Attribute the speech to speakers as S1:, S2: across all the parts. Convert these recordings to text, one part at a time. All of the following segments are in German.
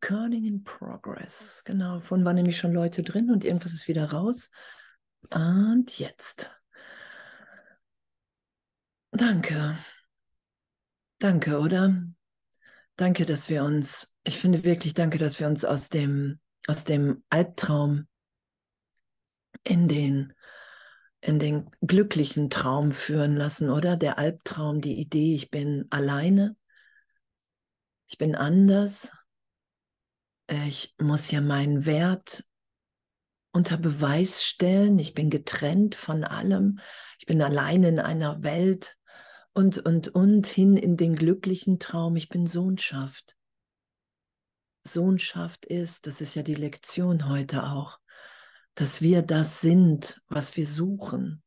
S1: Curling in Progress. Genau, von waren nämlich schon Leute drin und irgendwas ist wieder raus. Und jetzt. Danke. Danke, oder? Danke, dass wir uns, ich finde wirklich danke, dass wir uns aus dem, aus dem Albtraum in den, in den glücklichen Traum führen lassen, oder? Der Albtraum, die Idee, ich bin alleine, ich bin anders, ich muss ja meinen Wert unter Beweis stellen, ich bin getrennt von allem, ich bin allein in einer Welt und, und, und hin in den glücklichen Traum, ich bin Sohnschaft. Sohnschaft ist, das ist ja die Lektion heute auch, dass wir das sind, was wir suchen.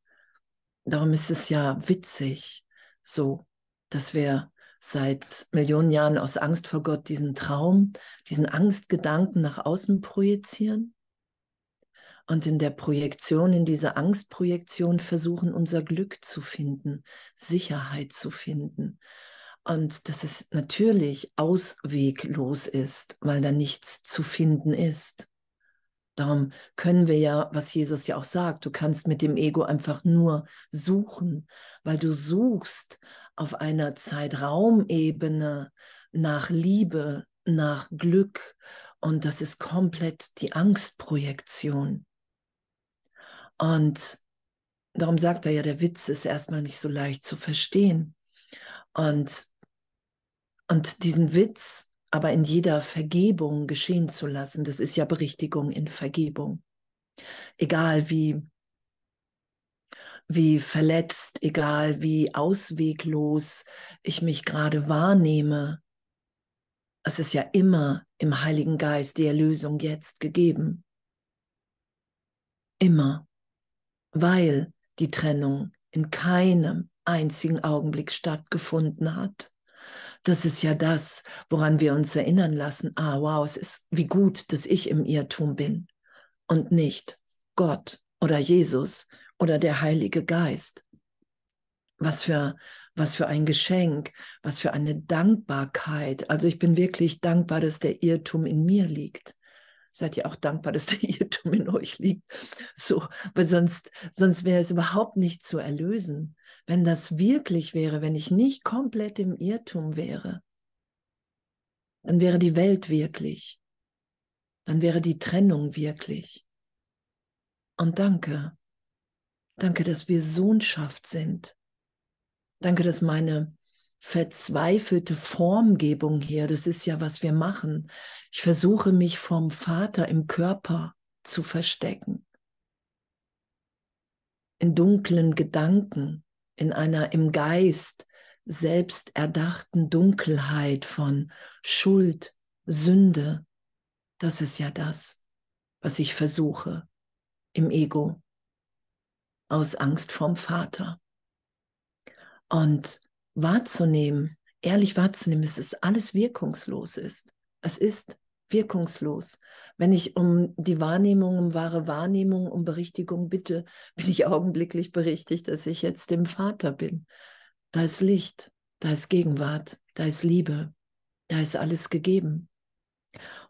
S1: Darum ist es ja witzig, so, dass wir seit Millionen Jahren aus Angst vor Gott diesen Traum, diesen Angstgedanken nach außen projizieren und in der Projektion, in dieser Angstprojektion versuchen, unser Glück zu finden, Sicherheit zu finden. Und dass es natürlich ausweglos ist, weil da nichts zu finden ist. Darum können wir ja, was Jesus ja auch sagt, du kannst mit dem Ego einfach nur suchen, weil du suchst auf einer Zeitraumebene nach Liebe, nach Glück. Und das ist komplett die Angstprojektion. Und darum sagt er ja, der Witz ist erstmal nicht so leicht zu verstehen. Und, und diesen Witz aber in jeder Vergebung geschehen zu lassen. Das ist ja Berichtigung in Vergebung. Egal wie, wie verletzt, egal wie ausweglos ich mich gerade wahrnehme, es ist ja immer im Heiligen Geist die Erlösung jetzt gegeben. Immer. Weil die Trennung in keinem einzigen Augenblick stattgefunden hat. Das ist ja das, woran wir uns erinnern lassen. Ah, wow, es ist wie gut, dass ich im Irrtum bin und nicht Gott oder Jesus oder der Heilige Geist. Was für, was für ein Geschenk, was für eine Dankbarkeit. Also ich bin wirklich dankbar, dass der Irrtum in mir liegt. Seid ihr auch dankbar, dass der Irrtum in euch liegt? So, weil sonst, sonst wäre es überhaupt nicht zu erlösen wenn das wirklich wäre, wenn ich nicht komplett im Irrtum wäre, dann wäre die Welt wirklich, dann wäre die Trennung wirklich. Und danke, danke, dass wir Sohnschaft sind. Danke, dass meine verzweifelte Formgebung hier, das ist ja, was wir machen. Ich versuche mich vom Vater im Körper zu verstecken. In dunklen Gedanken, in einer im Geist selbst erdachten Dunkelheit von Schuld, Sünde. Das ist ja das, was ich versuche im Ego aus Angst vorm Vater. Und wahrzunehmen, ehrlich wahrzunehmen, dass es alles wirkungslos ist. Es ist wirkungslos. Wenn ich um die Wahrnehmung, um wahre Wahrnehmung, um Berichtigung bitte, bin ich augenblicklich berichtigt, dass ich jetzt dem Vater bin. Da ist Licht, da ist Gegenwart, da ist Liebe, da ist alles gegeben.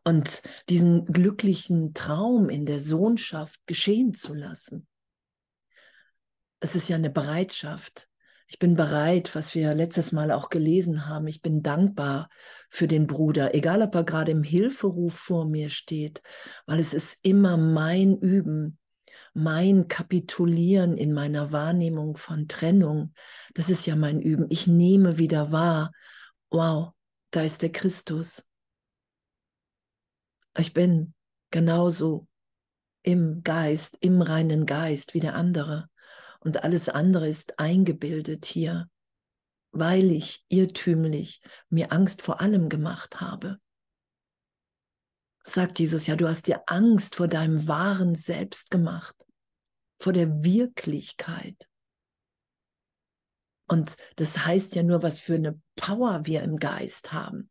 S1: Und diesen glücklichen Traum in der Sohnschaft geschehen zu lassen, es ist ja eine Bereitschaft, ich bin bereit, was wir letztes Mal auch gelesen haben. Ich bin dankbar für den Bruder, egal ob er gerade im Hilferuf vor mir steht, weil es ist immer mein Üben, mein Kapitulieren in meiner Wahrnehmung von Trennung. Das ist ja mein Üben. Ich nehme wieder wahr, wow, da ist der Christus. Ich bin genauso im Geist, im reinen Geist wie der andere und alles andere ist eingebildet hier, weil ich irrtümlich mir Angst vor allem gemacht habe. Sagt Jesus, ja, du hast dir Angst vor deinem wahren Selbst gemacht, vor der Wirklichkeit. Und das heißt ja nur, was für eine Power wir im Geist haben,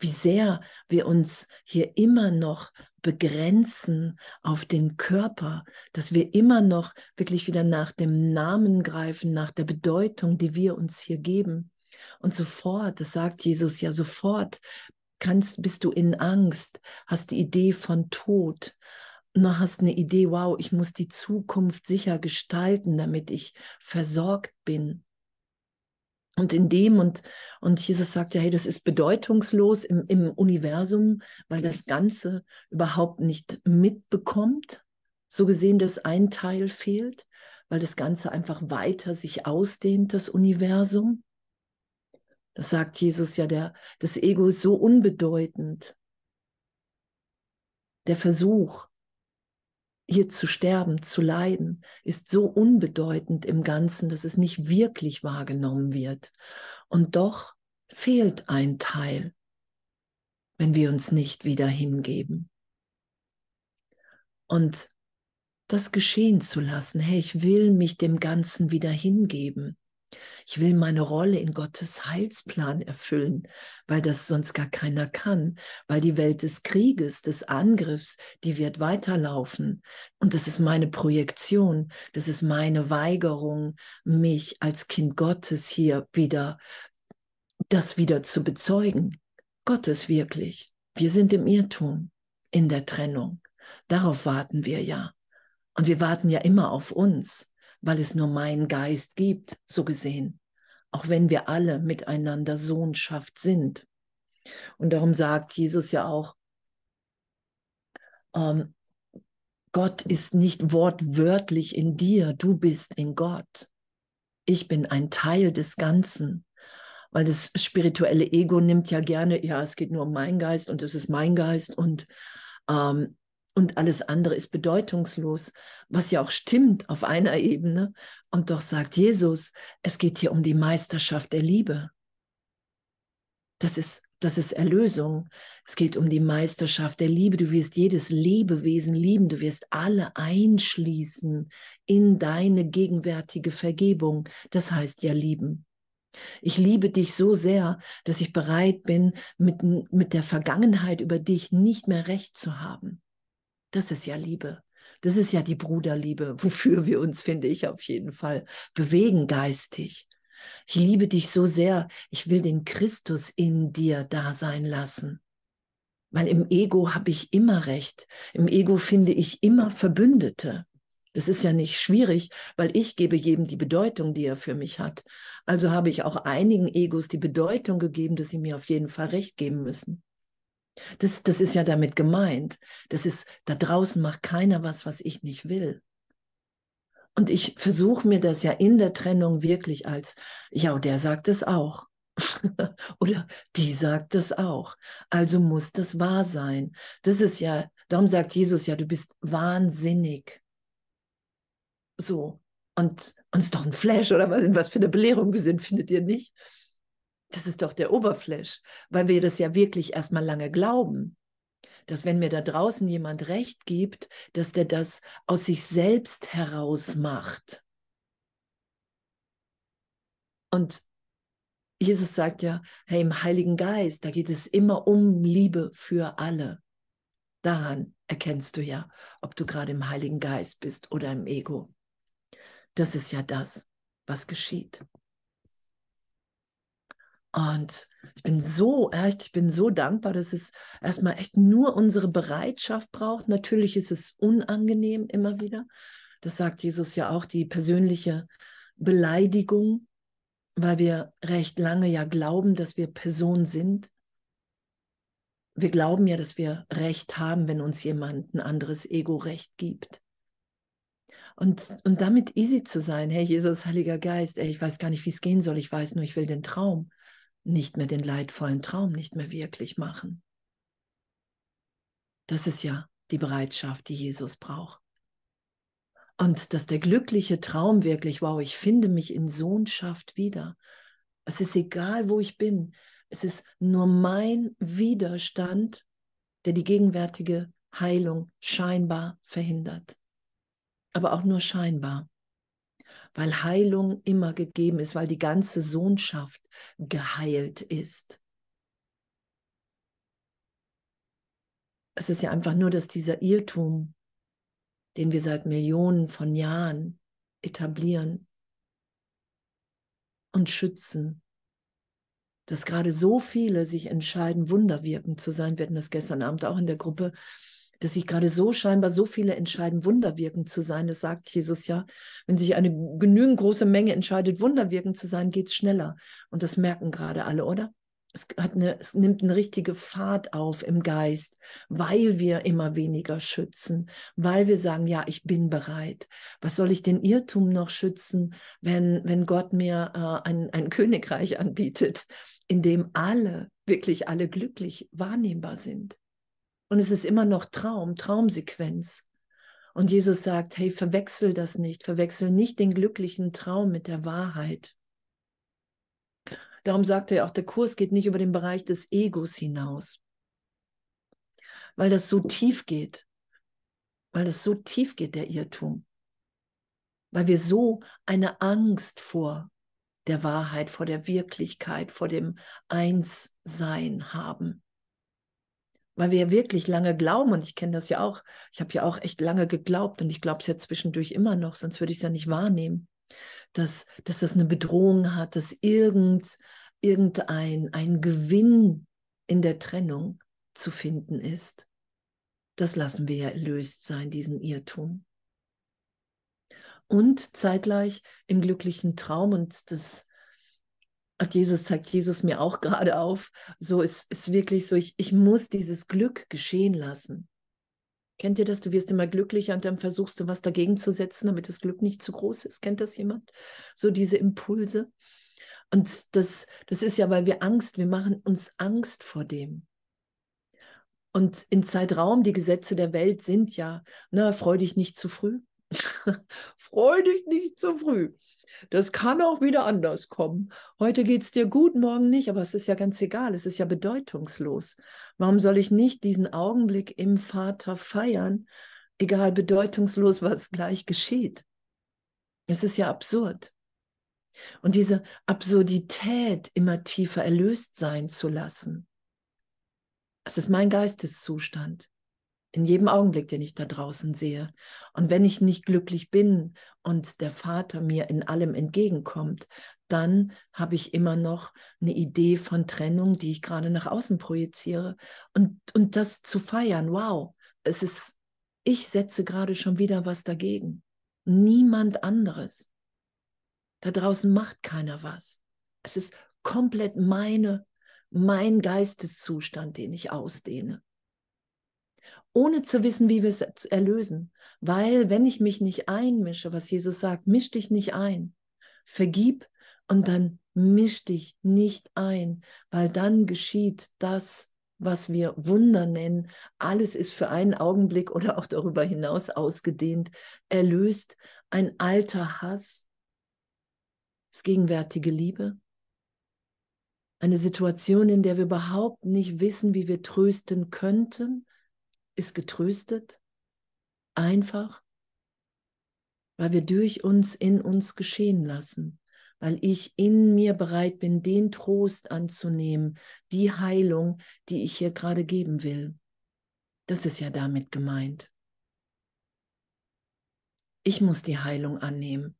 S1: wie sehr wir uns hier immer noch begrenzen auf den Körper, dass wir immer noch wirklich wieder nach dem Namen greifen, nach der Bedeutung, die wir uns hier geben. Und sofort, das sagt Jesus ja sofort, kannst, bist du in Angst, hast die Idee von Tod, noch hast eine Idee, wow, ich muss die Zukunft sicher gestalten, damit ich versorgt bin und in dem und, und Jesus sagt ja, hey, das ist bedeutungslos im, im Universum, weil das Ganze überhaupt nicht mitbekommt. So gesehen, dass ein Teil fehlt, weil das Ganze einfach weiter sich ausdehnt, das Universum. Das sagt Jesus ja, der, das Ego ist so unbedeutend. Der Versuch, hier zu sterben, zu leiden, ist so unbedeutend im Ganzen, dass es nicht wirklich wahrgenommen wird. Und doch fehlt ein Teil, wenn wir uns nicht wieder hingeben. Und das geschehen zu lassen, hey, ich will mich dem Ganzen wieder hingeben. Ich will meine Rolle in Gottes Heilsplan erfüllen, weil das sonst gar keiner kann, weil die Welt des Krieges, des Angriffs, die wird weiterlaufen. Und das ist meine Projektion, das ist meine Weigerung, mich als Kind Gottes hier wieder, das wieder zu bezeugen. Gottes wirklich. Wir sind im Irrtum, in der Trennung. Darauf warten wir ja. Und wir warten ja immer auf uns weil es nur meinen Geist gibt, so gesehen, auch wenn wir alle miteinander Sohnschaft sind. Und darum sagt Jesus ja auch, ähm, Gott ist nicht wortwörtlich in dir, du bist in Gott. Ich bin ein Teil des Ganzen, weil das spirituelle Ego nimmt ja gerne, ja, es geht nur um meinen Geist und es ist mein Geist und ähm, und alles andere ist bedeutungslos, was ja auch stimmt auf einer Ebene. Und doch sagt Jesus, es geht hier um die Meisterschaft der Liebe. Das ist, das ist Erlösung. Es geht um die Meisterschaft der Liebe. Du wirst jedes Lebewesen lieben. Du wirst alle einschließen in deine gegenwärtige Vergebung. Das heißt ja lieben. Ich liebe dich so sehr, dass ich bereit bin, mit, mit der Vergangenheit über dich nicht mehr recht zu haben. Das ist ja Liebe. Das ist ja die Bruderliebe, wofür wir uns, finde ich, auf jeden Fall bewegen geistig. Ich liebe dich so sehr, ich will den Christus in dir da sein lassen. Weil im Ego habe ich immer recht. Im Ego finde ich immer Verbündete. Das ist ja nicht schwierig, weil ich gebe jedem die Bedeutung, die er für mich hat. Also habe ich auch einigen Egos die Bedeutung gegeben, dass sie mir auf jeden Fall recht geben müssen. Das, das ist ja damit gemeint. Das ist, da draußen macht keiner was, was ich nicht will. Und ich versuche mir das ja in der Trennung wirklich als, ja, der sagt es auch. Oder die sagt es auch. Also muss das wahr sein. Das ist ja, darum sagt Jesus ja, du bist wahnsinnig. So. Und es ist doch ein Flash oder was, was für eine Belehrung wir sind, findet ihr nicht? Das ist doch der Oberfläch, weil wir das ja wirklich erstmal lange glauben, dass wenn mir da draußen jemand recht gibt, dass der das aus sich selbst heraus macht. Und Jesus sagt ja, hey, im Heiligen Geist, da geht es immer um Liebe für alle. Daran erkennst du ja, ob du gerade im Heiligen Geist bist oder im Ego. Das ist ja das, was geschieht. Und ich bin so echt, ich bin so dankbar, dass es erstmal echt nur unsere Bereitschaft braucht. Natürlich ist es unangenehm immer wieder. Das sagt Jesus ja auch, die persönliche Beleidigung, weil wir recht lange ja glauben, dass wir Person sind. Wir glauben ja, dass wir Recht haben, wenn uns jemand ein anderes Ego Recht gibt. Und, und damit easy zu sein, hey Jesus, Heiliger Geist, ey, ich weiß gar nicht, wie es gehen soll, ich weiß nur, ich will den Traum nicht mehr den leidvollen Traum nicht mehr wirklich machen. Das ist ja die Bereitschaft, die Jesus braucht. Und dass der glückliche Traum wirklich, wow, ich finde mich in Sohnschaft wieder. Es ist egal, wo ich bin. Es ist nur mein Widerstand, der die gegenwärtige Heilung scheinbar verhindert. Aber auch nur scheinbar weil Heilung immer gegeben ist, weil die ganze Sohnschaft geheilt ist. Es ist ja einfach nur, dass dieser Irrtum, den wir seit Millionen von Jahren etablieren und schützen, dass gerade so viele sich entscheiden, wunderwirkend zu sein. Wir hatten das gestern Abend auch in der Gruppe, dass sich gerade so scheinbar so viele entscheiden, wunderwirkend zu sein. Das sagt Jesus ja. Wenn sich eine genügend große Menge entscheidet, wunderwirkend zu sein, geht es schneller. Und das merken gerade alle, oder? Es, hat eine, es nimmt eine richtige Fahrt auf im Geist, weil wir immer weniger schützen, weil wir sagen, ja, ich bin bereit. Was soll ich den Irrtum noch schützen, wenn, wenn Gott mir äh, ein, ein Königreich anbietet, in dem alle, wirklich alle glücklich wahrnehmbar sind? Und es ist immer noch Traum, Traumsequenz. Und Jesus sagt, hey, verwechsel das nicht, verwechsel nicht den glücklichen Traum mit der Wahrheit. Darum sagt er auch, der Kurs geht nicht über den Bereich des Egos hinaus, weil das so tief geht, weil das so tief geht, der Irrtum, weil wir so eine Angst vor der Wahrheit, vor der Wirklichkeit, vor dem Einssein haben weil wir wirklich lange glauben, und ich kenne das ja auch, ich habe ja auch echt lange geglaubt und ich glaube es ja zwischendurch immer noch, sonst würde ich es ja nicht wahrnehmen, dass, dass das eine Bedrohung hat, dass irgend, irgendein ein Gewinn in der Trennung zu finden ist. Das lassen wir ja erlöst sein, diesen Irrtum. Und zeitgleich im glücklichen Traum, und das Ach, Jesus zeigt Jesus mir auch gerade auf. So ist es wirklich so, ich, ich muss dieses Glück geschehen lassen. Kennt ihr das? Du wirst immer glücklicher und dann versuchst du was dagegen zu setzen, damit das Glück nicht zu groß ist. Kennt das jemand? So diese Impulse. Und das, das ist ja, weil wir Angst, wir machen uns Angst vor dem. Und in Zeitraum, die Gesetze der Welt sind ja, na, ne, freu dich nicht zu früh. freu dich nicht zu früh. Das kann auch wieder anders kommen. Heute geht es dir gut, morgen nicht, aber es ist ja ganz egal, es ist ja bedeutungslos. Warum soll ich nicht diesen Augenblick im Vater feiern, egal bedeutungslos, was gleich geschieht? Es ist ja absurd. Und diese Absurdität immer tiefer erlöst sein zu lassen, das ist mein Geisteszustand in jedem Augenblick, den ich da draußen sehe. Und wenn ich nicht glücklich bin und der Vater mir in allem entgegenkommt, dann habe ich immer noch eine Idee von Trennung, die ich gerade nach außen projiziere. Und, und das zu feiern, wow, es ist, ich setze gerade schon wieder was dagegen. Niemand anderes. Da draußen macht keiner was. Es ist komplett meine, mein Geisteszustand, den ich ausdehne ohne zu wissen, wie wir es erlösen. Weil wenn ich mich nicht einmische, was Jesus sagt, misch dich nicht ein, vergib und dann misch dich nicht ein, weil dann geschieht das, was wir Wunder nennen. Alles ist für einen Augenblick oder auch darüber hinaus ausgedehnt, erlöst ein alter Hass, das gegenwärtige Liebe, eine Situation, in der wir überhaupt nicht wissen, wie wir trösten könnten ist getröstet, einfach, weil wir durch uns in uns geschehen lassen, weil ich in mir bereit bin, den Trost anzunehmen, die Heilung, die ich hier gerade geben will. Das ist ja damit gemeint. Ich muss die Heilung annehmen,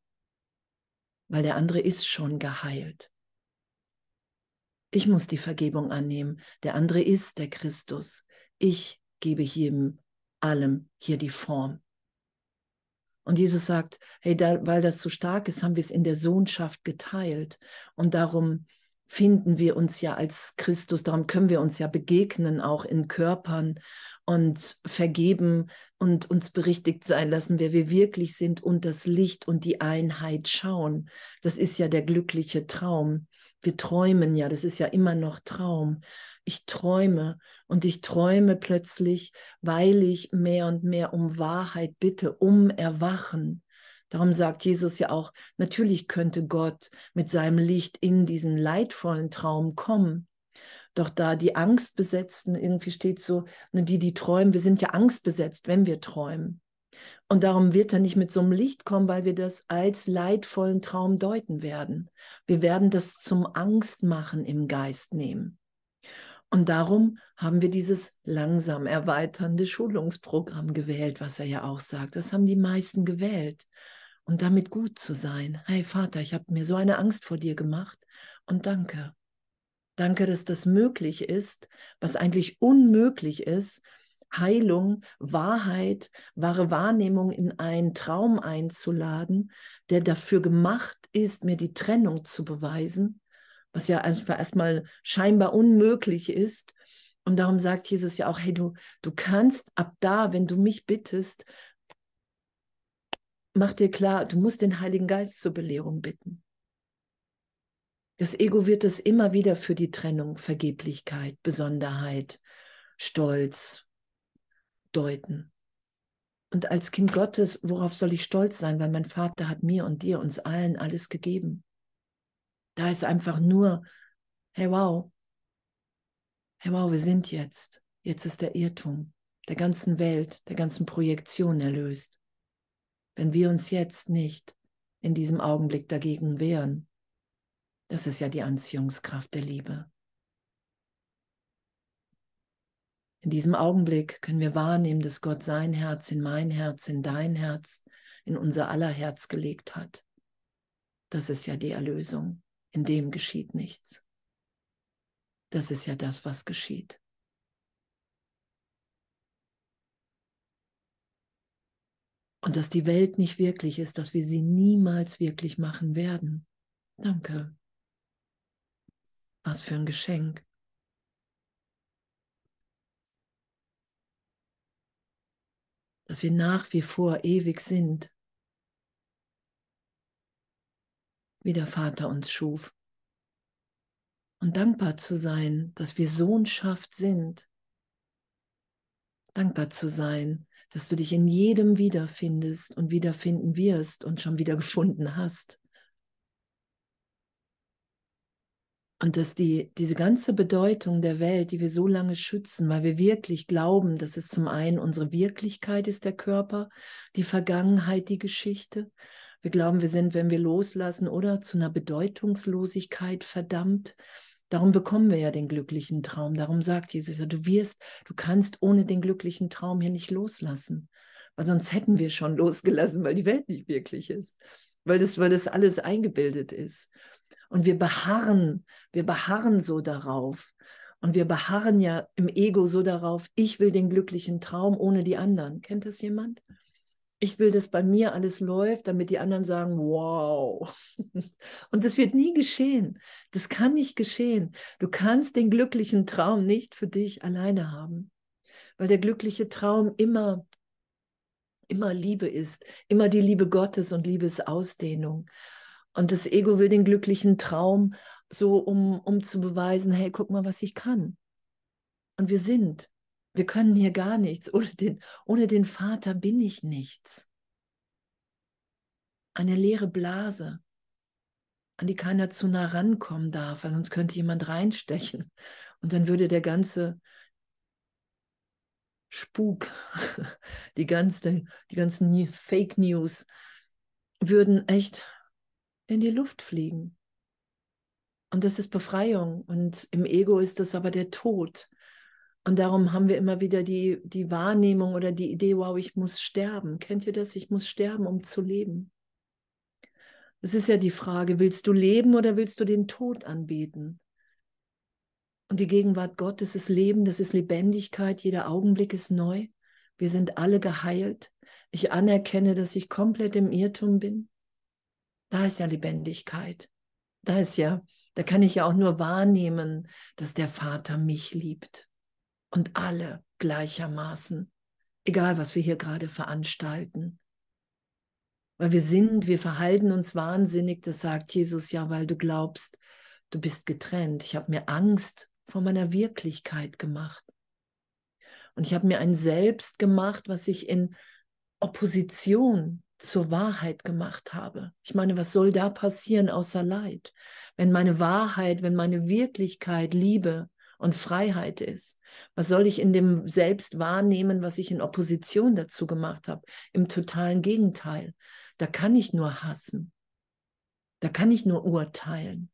S1: weil der andere ist schon geheilt. Ich muss die Vergebung annehmen, der andere ist der Christus. Ich gebe jedem allem hier die Form. Und Jesus sagt, hey, da, weil das so stark ist, haben wir es in der Sohnschaft geteilt. Und darum finden wir uns ja als Christus, darum können wir uns ja begegnen, auch in Körpern und vergeben und uns berichtigt sein lassen, wer wir wirklich sind und das Licht und die Einheit schauen. Das ist ja der glückliche Traum. Wir träumen ja, das ist ja immer noch Traum, ich träume und ich träume plötzlich, weil ich mehr und mehr um Wahrheit bitte, um Erwachen. Darum sagt Jesus ja auch, natürlich könnte Gott mit seinem Licht in diesen leidvollen Traum kommen. Doch da die Angstbesetzten, irgendwie steht so, ne, die, die träumen, wir sind ja angstbesetzt, wenn wir träumen. Und darum wird er nicht mit so einem Licht kommen, weil wir das als leidvollen Traum deuten werden. Wir werden das zum Angstmachen im Geist nehmen. Und darum haben wir dieses langsam erweiternde Schulungsprogramm gewählt, was er ja auch sagt. Das haben die meisten gewählt. Und damit gut zu sein. Hey Vater, ich habe mir so eine Angst vor dir gemacht. Und danke. Danke, dass das möglich ist, was eigentlich unmöglich ist, Heilung, Wahrheit, wahre Wahrnehmung in einen Traum einzuladen, der dafür gemacht ist, mir die Trennung zu beweisen was ja einfach also erstmal scheinbar unmöglich ist. Und darum sagt Jesus ja auch, hey, du, du kannst ab da, wenn du mich bittest, mach dir klar, du musst den Heiligen Geist zur Belehrung bitten. Das Ego wird es immer wieder für die Trennung, Vergeblichkeit, Besonderheit, Stolz deuten. Und als Kind Gottes, worauf soll ich stolz sein, weil mein Vater hat mir und dir, uns allen alles gegeben. Da ist einfach nur, hey wow, hey wow, wir sind jetzt. Jetzt ist der Irrtum der ganzen Welt, der ganzen Projektion erlöst. Wenn wir uns jetzt nicht in diesem Augenblick dagegen wehren, das ist ja die Anziehungskraft der Liebe. In diesem Augenblick können wir wahrnehmen, dass Gott sein Herz in mein Herz, in dein Herz, in unser aller Herz gelegt hat. Das ist ja die Erlösung in dem geschieht nichts. Das ist ja das, was geschieht. Und dass die Welt nicht wirklich ist, dass wir sie niemals wirklich machen werden. Danke. Was für ein Geschenk. Dass wir nach wie vor ewig sind wie der Vater uns schuf. Und dankbar zu sein, dass wir Sohnschaft sind. Dankbar zu sein, dass du dich in jedem wiederfindest und wiederfinden wirst und schon wieder gefunden hast. Und dass die, diese ganze Bedeutung der Welt, die wir so lange schützen, weil wir wirklich glauben, dass es zum einen unsere Wirklichkeit ist, der Körper, die Vergangenheit, die Geschichte, wir glauben, wir sind, wenn wir loslassen oder zu einer Bedeutungslosigkeit verdammt. Darum bekommen wir ja den glücklichen Traum. Darum sagt Jesus ja, du wirst, du kannst ohne den glücklichen Traum hier nicht loslassen. Weil sonst hätten wir schon losgelassen, weil die Welt nicht wirklich ist. Weil das, weil das alles eingebildet ist. Und wir beharren, wir beharren so darauf. Und wir beharren ja im Ego so darauf, ich will den glücklichen Traum ohne die anderen. Kennt das jemand? ich will, dass bei mir alles läuft, damit die anderen sagen, wow. Und das wird nie geschehen. Das kann nicht geschehen. Du kannst den glücklichen Traum nicht für dich alleine haben, weil der glückliche Traum immer, immer Liebe ist, immer die Liebe Gottes und Liebesausdehnung. Und das Ego will den glücklichen Traum so, um, um zu beweisen, hey, guck mal, was ich kann. Und wir sind. Wir können hier gar nichts. Ohne den, ohne den Vater bin ich nichts. Eine leere Blase, an die keiner zu nah rankommen darf, weil sonst könnte jemand reinstechen. Und dann würde der ganze Spuk, die, ganze, die ganzen Fake News würden echt in die Luft fliegen. Und das ist Befreiung. Und im Ego ist das aber der Tod. Und darum haben wir immer wieder die, die Wahrnehmung oder die Idee, wow, ich muss sterben. Kennt ihr das? Ich muss sterben, um zu leben. Es ist ja die Frage, willst du leben oder willst du den Tod anbeten? Und die Gegenwart Gottes ist Leben, das ist Lebendigkeit, jeder Augenblick ist neu. Wir sind alle geheilt. Ich anerkenne, dass ich komplett im Irrtum bin. Da ist ja Lebendigkeit. Da ist ja, da kann ich ja auch nur wahrnehmen, dass der Vater mich liebt und alle gleichermaßen, egal was wir hier gerade veranstalten. Weil wir sind, wir verhalten uns wahnsinnig, das sagt Jesus ja, weil du glaubst, du bist getrennt. Ich habe mir Angst vor meiner Wirklichkeit gemacht. Und ich habe mir ein Selbst gemacht, was ich in Opposition zur Wahrheit gemacht habe. Ich meine, was soll da passieren außer Leid? Wenn meine Wahrheit, wenn meine Wirklichkeit Liebe, und Freiheit ist. Was soll ich in dem Selbst wahrnehmen, was ich in Opposition dazu gemacht habe? Im totalen Gegenteil. Da kann ich nur hassen. Da kann ich nur urteilen.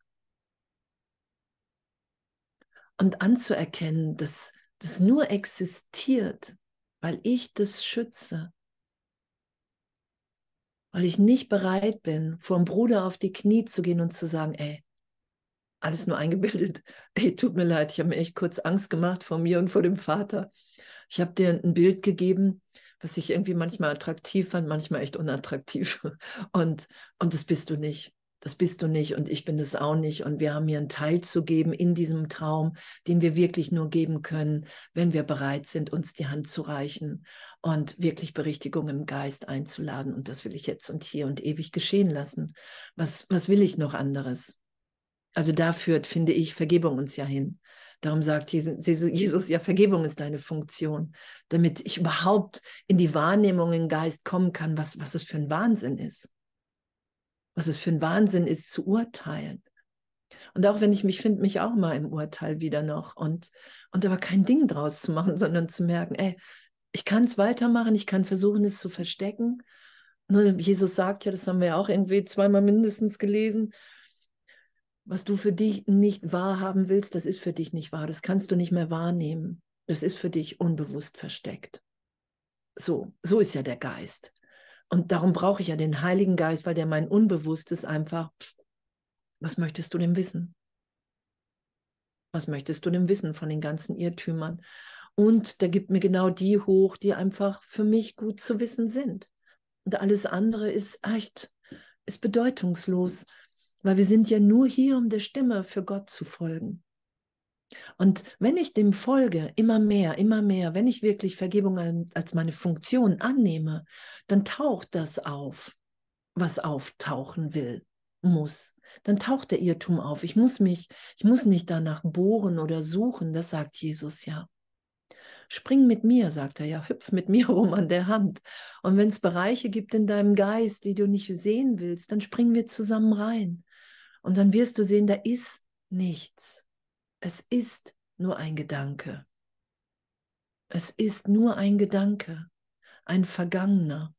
S1: Und anzuerkennen, dass das nur existiert, weil ich das schütze. Weil ich nicht bereit bin, vor dem Bruder auf die Knie zu gehen und zu sagen, ey, alles nur eingebildet. Hey, tut mir leid, ich habe mir echt kurz Angst gemacht vor mir und vor dem Vater. Ich habe dir ein Bild gegeben, was ich irgendwie manchmal attraktiv fand, manchmal echt unattraktiv. Und, und das bist du nicht. Das bist du nicht und ich bin das auch nicht. Und wir haben hier einen Teil zu geben in diesem Traum, den wir wirklich nur geben können, wenn wir bereit sind, uns die Hand zu reichen und wirklich Berichtigung im Geist einzuladen. Und das will ich jetzt und hier und ewig geschehen lassen. Was, was will ich noch anderes? Also da führt, finde ich, Vergebung uns ja hin. Darum sagt Jesus, ja, Vergebung ist deine Funktion, damit ich überhaupt in die Wahrnehmung im Geist kommen kann, was, was es für ein Wahnsinn ist. Was es für ein Wahnsinn ist, zu urteilen. Und auch wenn ich mich finde, mich auch mal im Urteil wieder noch und, und aber kein Ding draus zu machen, sondern zu merken, ey, ich kann es weitermachen, ich kann versuchen, es zu verstecken. Nur Jesus sagt ja, das haben wir ja auch irgendwie zweimal mindestens gelesen, was du für dich nicht wahrhaben willst, das ist für dich nicht wahr. Das kannst du nicht mehr wahrnehmen. Das ist für dich unbewusst versteckt. So, so ist ja der Geist. Und darum brauche ich ja den Heiligen Geist, weil der mein Unbewusstes einfach, pff, was möchtest du denn wissen? Was möchtest du denn wissen von den ganzen Irrtümern? Und der gibt mir genau die hoch, die einfach für mich gut zu wissen sind. Und alles andere ist echt, ist bedeutungslos. Weil wir sind ja nur hier, um der Stimme für Gott zu folgen. Und wenn ich dem folge, immer mehr, immer mehr, wenn ich wirklich Vergebung als meine Funktion annehme, dann taucht das auf, was auftauchen will, muss. Dann taucht der Irrtum auf. Ich muss mich, ich muss nicht danach bohren oder suchen, das sagt Jesus ja. Spring mit mir, sagt er ja, hüpf mit mir rum an der Hand. Und wenn es Bereiche gibt in deinem Geist, die du nicht sehen willst, dann springen wir zusammen rein. Und dann wirst du sehen, da ist nichts. Es ist nur ein Gedanke. Es ist nur ein Gedanke, ein Vergangener.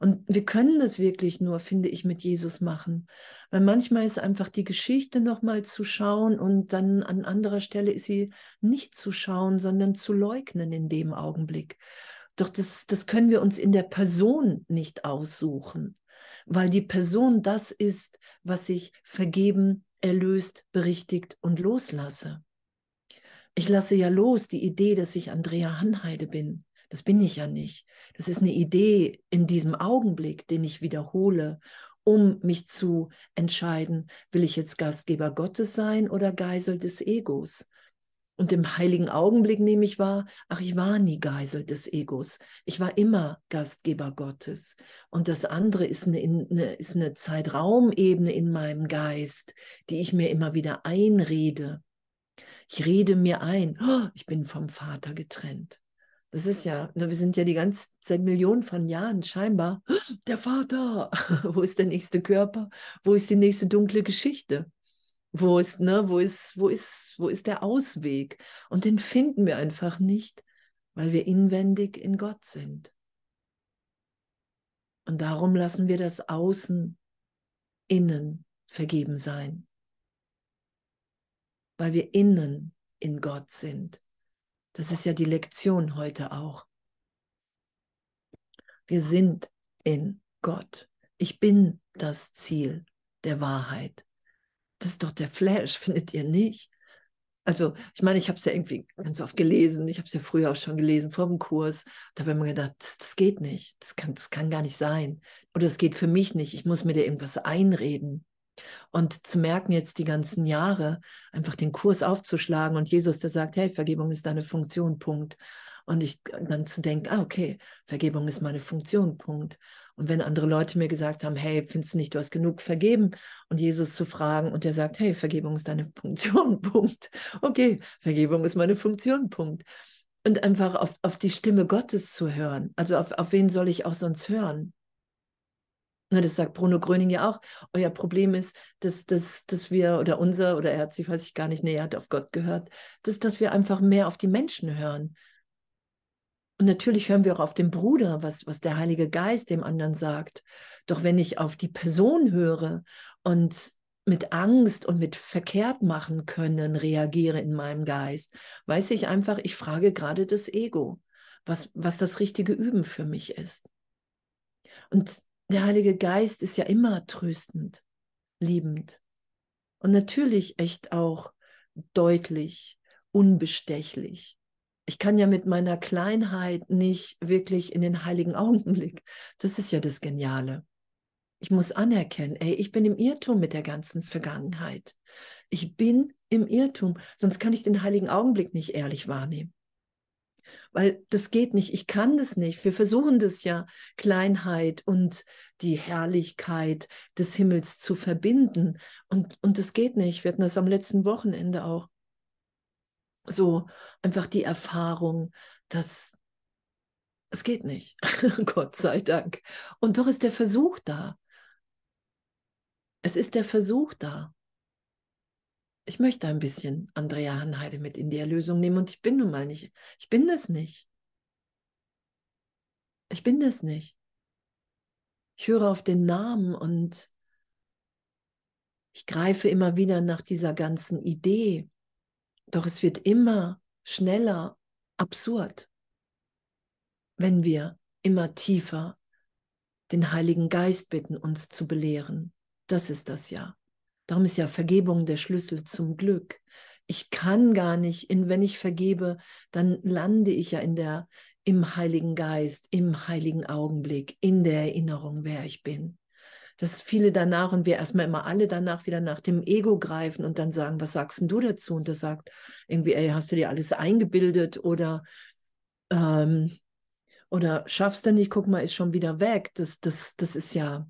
S1: Und wir können das wirklich nur, finde ich, mit Jesus machen. Weil manchmal ist einfach die Geschichte nochmal zu schauen und dann an anderer Stelle ist sie nicht zu schauen, sondern zu leugnen in dem Augenblick. Doch das, das können wir uns in der Person nicht aussuchen weil die Person das ist, was ich vergeben, erlöst, berichtigt und loslasse. Ich lasse ja los die Idee, dass ich Andrea Hanheide bin. Das bin ich ja nicht. Das ist eine Idee in diesem Augenblick, den ich wiederhole, um mich zu entscheiden, will ich jetzt Gastgeber Gottes sein oder Geisel des Egos? Und im heiligen Augenblick nehme ich wahr, ach, ich war nie Geisel des Egos. Ich war immer Gastgeber Gottes. Und das andere ist eine, eine, ist eine Zeitraumebene in meinem Geist, die ich mir immer wieder einrede. Ich rede mir ein, oh, ich bin vom Vater getrennt. Das ist ja, ne, wir sind ja die ganze Zeit Millionen von Jahren scheinbar, oh, der Vater, wo ist der nächste Körper, wo ist die nächste dunkle Geschichte? Wo ist, ne, wo ist, wo ist, wo ist der Ausweg? Und den finden wir einfach nicht, weil wir inwendig in Gott sind. Und darum lassen wir das Außen innen vergeben sein. Weil wir innen in Gott sind. Das ist ja die Lektion heute auch. Wir sind in Gott. Ich bin das Ziel der Wahrheit. Das ist doch der Flash, findet ihr nicht? Also, ich meine, ich habe es ja irgendwie ganz oft gelesen. Ich habe es ja früher auch schon gelesen vor dem Kurs. Da habe ich mir gedacht, das, das, geht nicht. Das kann, das kann gar nicht sein. Oder es geht für mich nicht. Ich muss mir da irgendwas einreden. Und zu merken jetzt die ganzen Jahre, einfach den Kurs aufzuschlagen und Jesus, der sagt, hey, Vergebung ist deine Funktion, Punkt. Und ich und äh, dann zu denken, ah, okay, Vergebung ist meine Funktion, Punkt. Und wenn andere Leute mir gesagt haben, hey, findest du nicht, du hast genug vergeben? Und Jesus zu fragen und der sagt, hey, Vergebung ist deine Funktion, Punkt. Okay, Vergebung ist meine Funktion, Punkt. Und einfach auf, auf die Stimme Gottes zu hören. Also auf, auf wen soll ich auch sonst hören? Na, das sagt Bruno Gröning ja auch. Euer Problem ist, dass, dass, dass wir oder unser, oder er hat sich, weiß ich gar nicht, nee, er hat auf Gott gehört, dass, dass wir einfach mehr auf die Menschen hören. Und natürlich hören wir auch auf den Bruder, was, was der Heilige Geist dem anderen sagt. Doch wenn ich auf die Person höre und mit Angst und mit verkehrt machen können reagiere in meinem Geist, weiß ich einfach, ich frage gerade das Ego, was, was das richtige Üben für mich ist. Und der Heilige Geist ist ja immer tröstend, liebend und natürlich echt auch deutlich, unbestechlich ich kann ja mit meiner Kleinheit nicht wirklich in den heiligen Augenblick. Das ist ja das Geniale. Ich muss anerkennen, ey, ich bin im Irrtum mit der ganzen Vergangenheit. Ich bin im Irrtum, sonst kann ich den heiligen Augenblick nicht ehrlich wahrnehmen. Weil das geht nicht, ich kann das nicht. Wir versuchen das ja, Kleinheit und die Herrlichkeit des Himmels zu verbinden. Und, und das geht nicht. Wir hatten das am letzten Wochenende auch so einfach die Erfahrung, dass es geht nicht, Gott sei Dank. Und doch ist der Versuch da. Es ist der Versuch da. Ich möchte ein bisschen Andrea Hanheide mit in die Erlösung nehmen und ich bin nun mal nicht, ich bin das nicht. Ich bin das nicht. Ich höre auf den Namen und ich greife immer wieder nach dieser ganzen Idee, doch es wird immer schneller absurd, wenn wir immer tiefer den Heiligen Geist bitten, uns zu belehren. Das ist das ja. Darum ist ja Vergebung der Schlüssel zum Glück. Ich kann gar nicht, in, wenn ich vergebe, dann lande ich ja in der, im Heiligen Geist, im heiligen Augenblick, in der Erinnerung, wer ich bin dass viele danach und wir erstmal immer alle danach wieder nach dem Ego greifen und dann sagen, was sagst denn du dazu? Und das sagt irgendwie, ey, hast du dir alles eingebildet oder ähm, oder schaffst du nicht, guck mal, ist schon wieder weg. Das, das, das ist ja,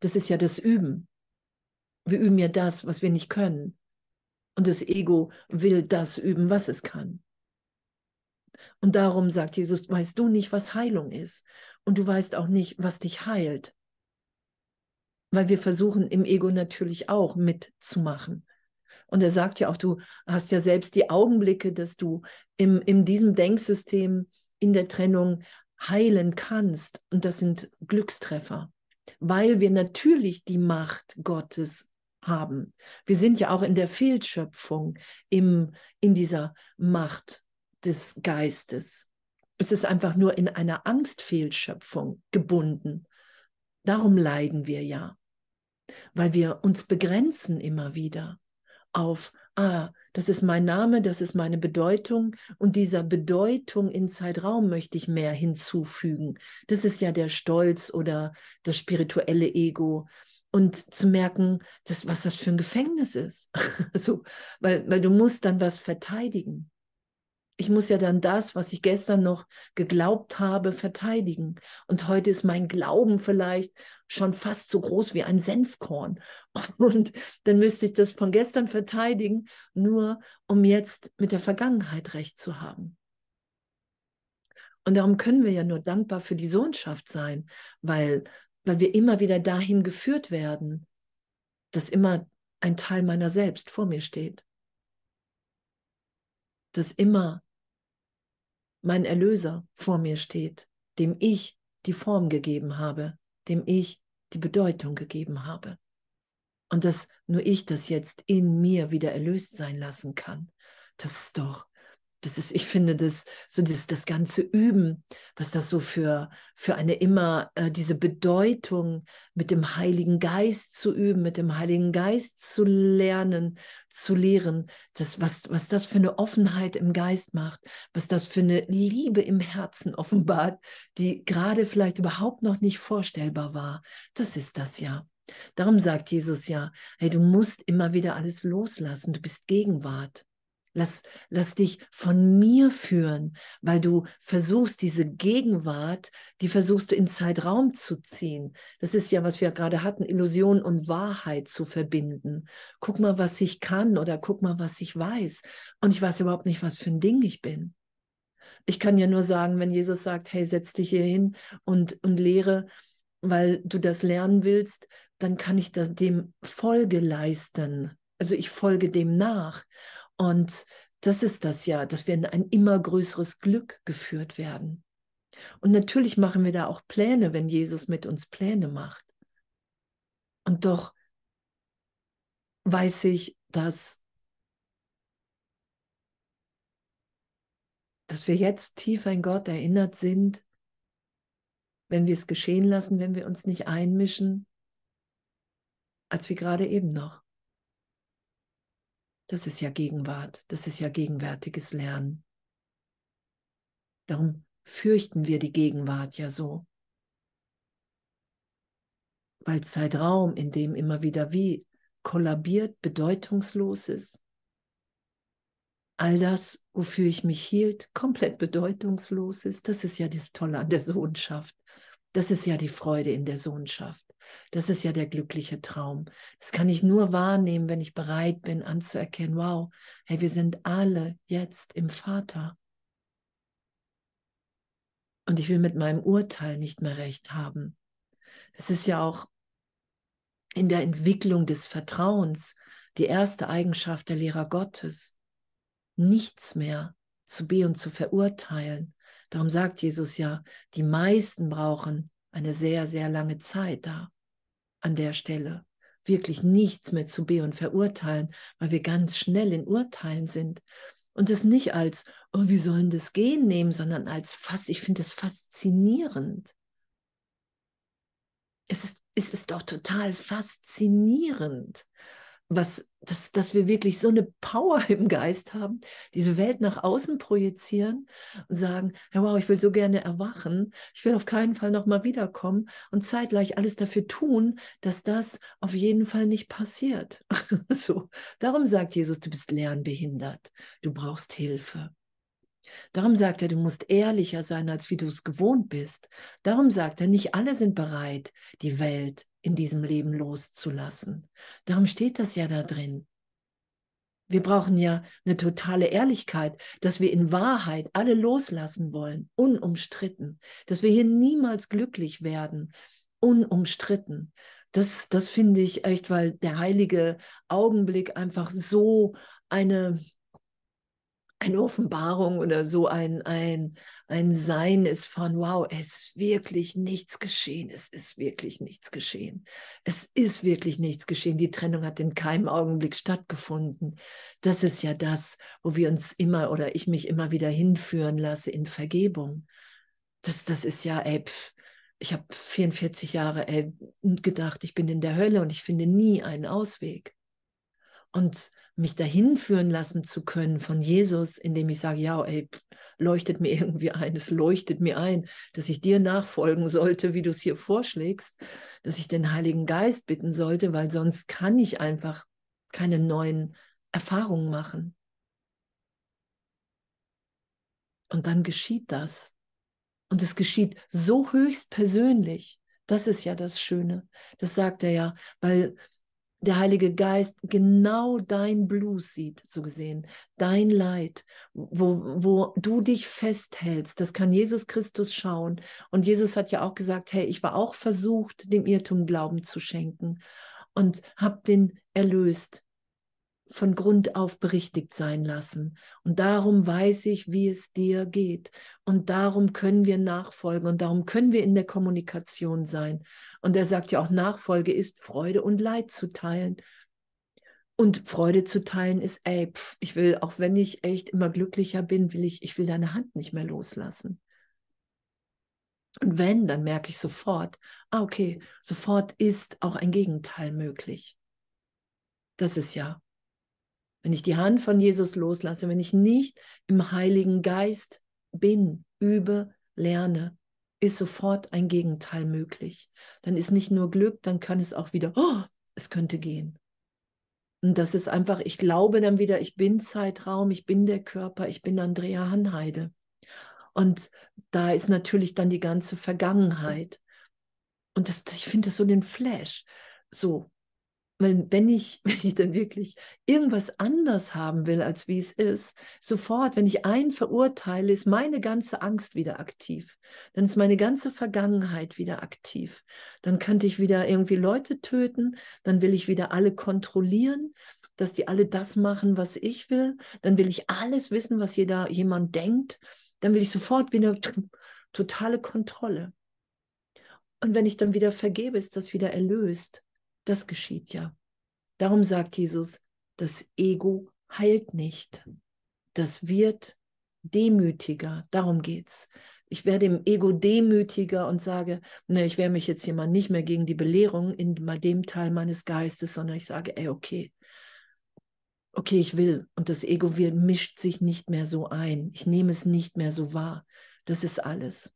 S1: das ist ja das Üben. Wir üben ja das, was wir nicht können. Und das Ego will das üben, was es kann. Und darum sagt Jesus, weißt du nicht, was Heilung ist. Und du weißt auch nicht, was dich heilt weil wir versuchen im Ego natürlich auch mitzumachen. Und er sagt ja auch, du hast ja selbst die Augenblicke, dass du im, in diesem Denksystem in der Trennung heilen kannst. Und das sind Glückstreffer, weil wir natürlich die Macht Gottes haben. Wir sind ja auch in der Fehlschöpfung, im, in dieser Macht des Geistes. Es ist einfach nur in einer Angstfehlschöpfung gebunden. Darum leiden wir ja weil wir uns begrenzen immer wieder auf, ah, das ist mein Name, das ist meine Bedeutung und dieser Bedeutung in Zeitraum möchte ich mehr hinzufügen. Das ist ja der Stolz oder das spirituelle Ego und zu merken, dass, was das für ein Gefängnis ist. so, weil, weil du musst dann was verteidigen. Ich muss ja dann das, was ich gestern noch geglaubt habe, verteidigen. Und heute ist mein Glauben vielleicht schon fast so groß wie ein Senfkorn. Und dann müsste ich das von gestern verteidigen, nur um jetzt mit der Vergangenheit recht zu haben. Und darum können wir ja nur dankbar für die Sohnschaft sein, weil, weil wir immer wieder dahin geführt werden, dass immer ein Teil meiner selbst vor mir steht dass immer mein Erlöser vor mir steht, dem ich die Form gegeben habe, dem ich die Bedeutung gegeben habe. Und dass nur ich das jetzt in mir wieder erlöst sein lassen kann. Das ist doch das ist, ich finde, das so dieses, das ganze Üben, was das so für, für eine immer, äh, diese Bedeutung mit dem Heiligen Geist zu üben, mit dem Heiligen Geist zu lernen, zu lehren, das, was, was das für eine Offenheit im Geist macht, was das für eine Liebe im Herzen offenbart, die gerade vielleicht überhaupt noch nicht vorstellbar war. Das ist das ja. Darum sagt Jesus ja, hey, du musst immer wieder alles loslassen, du bist Gegenwart. Lass, lass dich von mir führen, weil du versuchst, diese Gegenwart, die versuchst du in Zeitraum zu ziehen. Das ist ja, was wir gerade hatten, Illusion und Wahrheit zu verbinden. Guck mal, was ich kann oder guck mal, was ich weiß. Und ich weiß überhaupt nicht, was für ein Ding ich bin. Ich kann ja nur sagen, wenn Jesus sagt, hey, setz dich hier hin und, und lehre, weil du das lernen willst, dann kann ich das, dem Folge leisten. Also ich folge dem nach. Und das ist das ja, dass wir in ein immer größeres Glück geführt werden. Und natürlich machen wir da auch Pläne, wenn Jesus mit uns Pläne macht. Und doch weiß ich, dass, dass wir jetzt tiefer in Gott erinnert sind, wenn wir es geschehen lassen, wenn wir uns nicht einmischen, als wir gerade eben noch. Das ist ja Gegenwart, das ist ja gegenwärtiges Lernen. Darum fürchten wir die Gegenwart ja so, weil Zeitraum, in dem immer wieder wie kollabiert, bedeutungslos ist. All das, wofür ich mich hielt, komplett bedeutungslos ist. Das ist ja das Tolle an der Sohnschaft. Das ist ja die Freude in der Sohnschaft. Das ist ja der glückliche Traum. Das kann ich nur wahrnehmen, wenn ich bereit bin anzuerkennen, wow, hey, wir sind alle jetzt im Vater. Und ich will mit meinem Urteil nicht mehr recht haben. Das ist ja auch in der Entwicklung des Vertrauens die erste Eigenschaft der Lehrer Gottes. Nichts mehr zu be und zu verurteilen. Darum sagt Jesus ja, die meisten brauchen eine sehr, sehr lange Zeit da an der Stelle wirklich nichts mehr zu be und verurteilen, weil wir ganz schnell in Urteilen sind. Und das nicht als, oh, wie sollen das gehen nehmen, sondern als fast, ich finde es faszinierend. Es ist, es ist doch total faszinierend, was, dass, dass wir wirklich so eine Power im Geist haben, diese Welt nach außen projizieren und sagen, ja, wow, ich will so gerne erwachen, ich will auf keinen Fall nochmal wiederkommen und zeitgleich alles dafür tun, dass das auf jeden Fall nicht passiert. so. Darum sagt Jesus, du bist lernbehindert, du brauchst Hilfe. Darum sagt er, du musst ehrlicher sein, als wie du es gewohnt bist. Darum sagt er, nicht alle sind bereit, die Welt in diesem Leben loszulassen. Darum steht das ja da drin. Wir brauchen ja eine totale Ehrlichkeit, dass wir in Wahrheit alle loslassen wollen, unumstritten, dass wir hier niemals glücklich werden, unumstritten. Das, das finde ich echt, weil der heilige Augenblick einfach so eine, eine Offenbarung oder so ein, ein, ein Sein ist von, wow, es ist wirklich nichts geschehen, es ist wirklich nichts geschehen, es ist wirklich nichts geschehen, die Trennung hat in keinem Augenblick stattgefunden. Das ist ja das, wo wir uns immer oder ich mich immer wieder hinführen lasse in Vergebung. Das, das ist ja, ey, pf, ich habe 44 Jahre ey, gedacht, ich bin in der Hölle und ich finde nie einen Ausweg. Und mich dahin führen lassen zu können von Jesus, indem ich sage, ja, ey, leuchtet mir irgendwie ein, es leuchtet mir ein, dass ich dir nachfolgen sollte, wie du es hier vorschlägst, dass ich den Heiligen Geist bitten sollte, weil sonst kann ich einfach keine neuen Erfahrungen machen. Und dann geschieht das. Und es geschieht so höchst persönlich. Das ist ja das Schöne. Das sagt er ja, weil der Heilige Geist genau dein Blues sieht, so gesehen, dein Leid, wo, wo du dich festhältst. Das kann Jesus Christus schauen. Und Jesus hat ja auch gesagt, hey, ich war auch versucht, dem Irrtum Glauben zu schenken und habe den erlöst von Grund auf berichtigt sein lassen. Und darum weiß ich, wie es dir geht. Und darum können wir nachfolgen und darum können wir in der Kommunikation sein. Und er sagt ja auch, Nachfolge ist Freude und Leid zu teilen. Und Freude zu teilen ist, ey, pf, ich will, auch wenn ich echt immer glücklicher bin, will ich, ich will deine Hand nicht mehr loslassen. Und wenn, dann merke ich sofort, ah, okay, sofort ist auch ein Gegenteil möglich. Das ist ja wenn ich die Hand von Jesus loslasse, wenn ich nicht im Heiligen Geist bin, übe, lerne, ist sofort ein Gegenteil möglich. Dann ist nicht nur Glück, dann kann es auch wieder, oh, es könnte gehen. Und das ist einfach, ich glaube dann wieder, ich bin Zeitraum, ich bin der Körper, ich bin Andrea Hanheide. Und da ist natürlich dann die ganze Vergangenheit. Und das, ich finde das so den Flash. So, weil wenn ich, wenn ich dann wirklich irgendwas anders haben will, als wie es ist, sofort, wenn ich einen verurteile, ist meine ganze Angst wieder aktiv. Dann ist meine ganze Vergangenheit wieder aktiv. Dann könnte ich wieder irgendwie Leute töten, dann will ich wieder alle kontrollieren, dass die alle das machen, was ich will. Dann will ich alles wissen, was jeder jemand denkt. Dann will ich sofort wieder totale Kontrolle. Und wenn ich dann wieder vergebe, ist das wieder erlöst. Das geschieht ja. Darum sagt Jesus, das Ego heilt nicht. Das wird demütiger. Darum geht's. Ich werde im Ego demütiger und sage, ne, ich wehre mich jetzt hier mal nicht mehr gegen die Belehrung in dem Teil meines Geistes, sondern ich sage, ey, okay, okay, ich will. Und das Ego wir, mischt sich nicht mehr so ein. Ich nehme es nicht mehr so wahr. Das ist alles.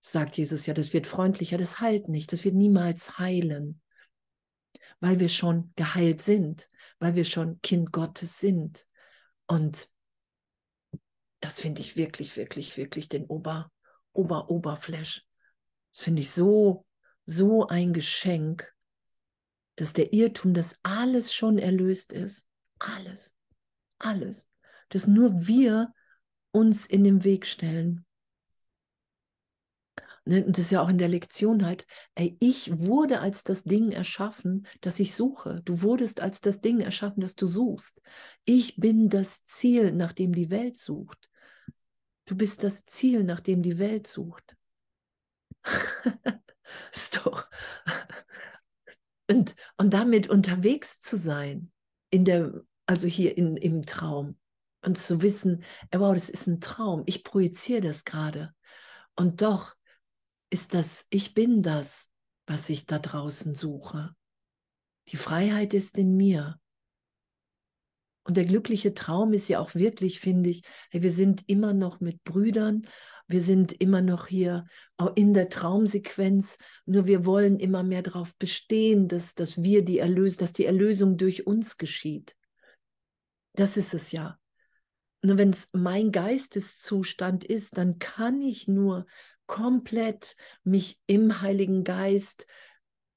S1: Sagt Jesus ja, das wird freundlicher, das heilt nicht, das wird niemals heilen weil wir schon geheilt sind, weil wir schon Kind Gottes sind. Und das finde ich wirklich, wirklich, wirklich den Ober, Ober, Oberflash. Das finde ich so, so ein Geschenk, dass der Irrtum, dass alles schon erlöst ist. Alles, alles. Dass nur wir uns in den Weg stellen. Ne, und das ist ja auch in der Lektion halt, ey, ich wurde als das Ding erschaffen, das ich suche. Du wurdest als das Ding erschaffen, das du suchst. Ich bin das Ziel, nach dem die Welt sucht. Du bist das Ziel, nach dem die Welt sucht. ist doch. Und, und damit unterwegs zu sein, in der, also hier in, im Traum. Und zu wissen, ey, wow, das ist ein Traum. Ich projiziere das gerade. Und doch ist das Ich bin das, was ich da draußen suche. Die Freiheit ist in mir. Und der glückliche Traum ist ja auch wirklich, finde ich, hey, wir sind immer noch mit Brüdern, wir sind immer noch hier in der Traumsequenz, nur wir wollen immer mehr darauf bestehen, dass, dass wir die Erlösung, dass die Erlösung durch uns geschieht. Das ist es ja. Nur wenn es mein Geisteszustand ist, dann kann ich nur komplett mich im Heiligen Geist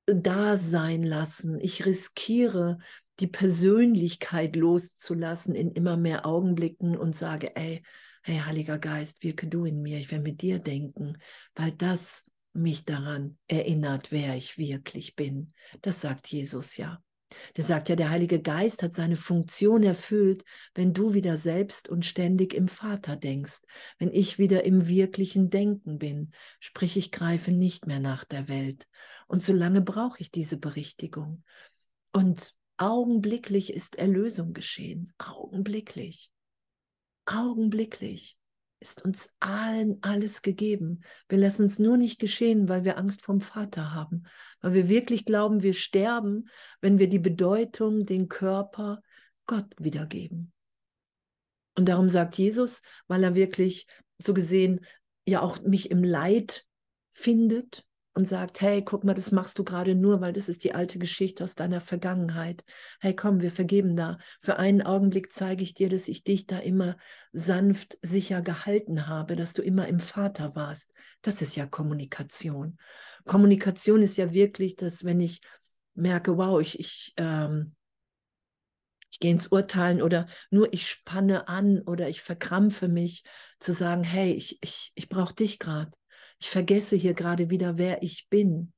S1: äh, da sein lassen. Ich riskiere, die Persönlichkeit loszulassen in immer mehr Augenblicken und sage, ey, hey Heiliger Geist, wirke du in mir, ich will mit dir denken, weil das mich daran erinnert, wer ich wirklich bin. Das sagt Jesus ja. Der sagt ja, der Heilige Geist hat seine Funktion erfüllt, wenn du wieder selbst und ständig im Vater denkst, wenn ich wieder im wirklichen Denken bin, sprich ich greife nicht mehr nach der Welt. Und solange brauche ich diese Berichtigung. Und augenblicklich ist Erlösung geschehen, augenblicklich, augenblicklich ist uns allen alles gegeben. Wir lassen es nur nicht geschehen, weil wir Angst vom Vater haben, weil wir wirklich glauben, wir sterben, wenn wir die Bedeutung, den Körper Gott wiedergeben. Und darum sagt Jesus, weil er wirklich so gesehen ja auch mich im Leid findet, und sagt, hey, guck mal, das machst du gerade nur, weil das ist die alte Geschichte aus deiner Vergangenheit. Hey, komm, wir vergeben da. Für einen Augenblick zeige ich dir, dass ich dich da immer sanft, sicher gehalten habe, dass du immer im Vater warst. Das ist ja Kommunikation. Kommunikation ist ja wirklich, dass wenn ich merke, wow, ich, ich, ähm, ich gehe ins Urteilen oder nur ich spanne an oder ich verkrampfe mich, zu sagen, hey, ich, ich, ich brauche dich gerade. Ich vergesse hier gerade wieder, wer ich bin.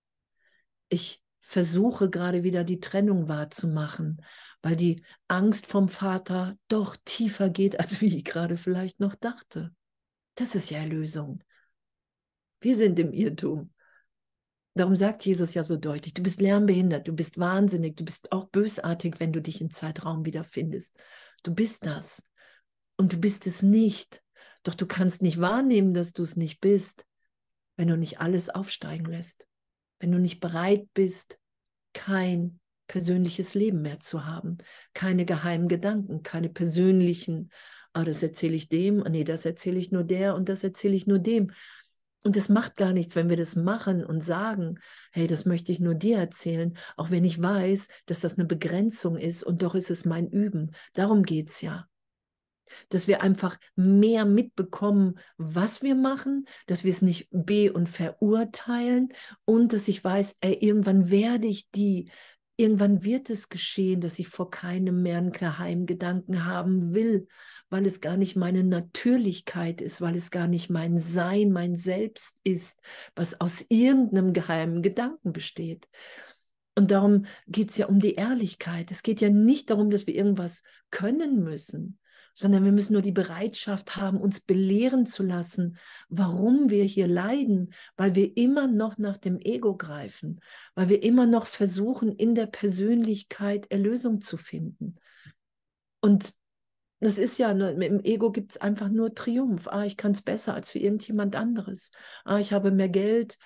S1: Ich versuche gerade wieder die Trennung wahrzumachen, weil die Angst vom Vater doch tiefer geht, als wie ich gerade vielleicht noch dachte. Das ist ja Erlösung. Wir sind im Irrtum. Darum sagt Jesus ja so deutlich, du bist lernbehindert, du bist wahnsinnig, du bist auch bösartig, wenn du dich im Zeitraum wiederfindest. Du bist das und du bist es nicht. Doch du kannst nicht wahrnehmen, dass du es nicht bist, wenn du nicht alles aufsteigen lässt, wenn du nicht bereit bist, kein persönliches Leben mehr zu haben, keine geheimen Gedanken, keine persönlichen, ah, das erzähle ich dem, ah, nee, das erzähle ich nur der und das erzähle ich nur dem. Und es macht gar nichts, wenn wir das machen und sagen, hey, das möchte ich nur dir erzählen, auch wenn ich weiß, dass das eine Begrenzung ist und doch ist es mein Üben. Darum geht es ja dass wir einfach mehr mitbekommen, was wir machen, dass wir es nicht be- und verurteilen und dass ich weiß, ey, irgendwann werde ich die, irgendwann wird es geschehen, dass ich vor keinem mehr einen Geheimgedanken haben will, weil es gar nicht meine Natürlichkeit ist, weil es gar nicht mein Sein, mein Selbst ist, was aus irgendeinem geheimen Gedanken besteht. Und darum geht es ja um die Ehrlichkeit. Es geht ja nicht darum, dass wir irgendwas können müssen, sondern wir müssen nur die Bereitschaft haben, uns belehren zu lassen, warum wir hier leiden, weil wir immer noch nach dem Ego greifen, weil wir immer noch versuchen, in der Persönlichkeit Erlösung zu finden. Und das ist ja, ne, im Ego gibt es einfach nur Triumph. Ah, ich kann es besser als für irgendjemand anderes. Ah, ich habe mehr Geld,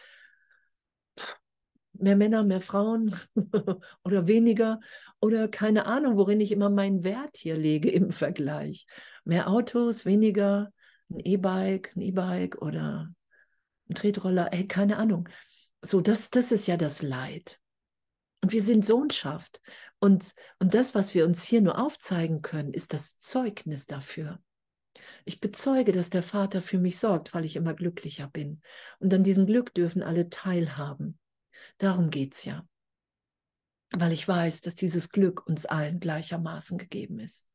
S1: mehr Männer, mehr Frauen oder weniger oder keine Ahnung, worin ich immer meinen Wert hier lege im Vergleich. Mehr Autos, weniger, ein E-Bike, ein E-Bike oder ein Tretroller, ey, keine Ahnung. So, das, das ist ja das Leid. Und wir sind Sohnschaft. Und, und das, was wir uns hier nur aufzeigen können, ist das Zeugnis dafür. Ich bezeuge, dass der Vater für mich sorgt, weil ich immer glücklicher bin. Und an diesem Glück dürfen alle teilhaben. Darum geht es ja weil ich weiß, dass dieses Glück uns allen gleichermaßen gegeben ist.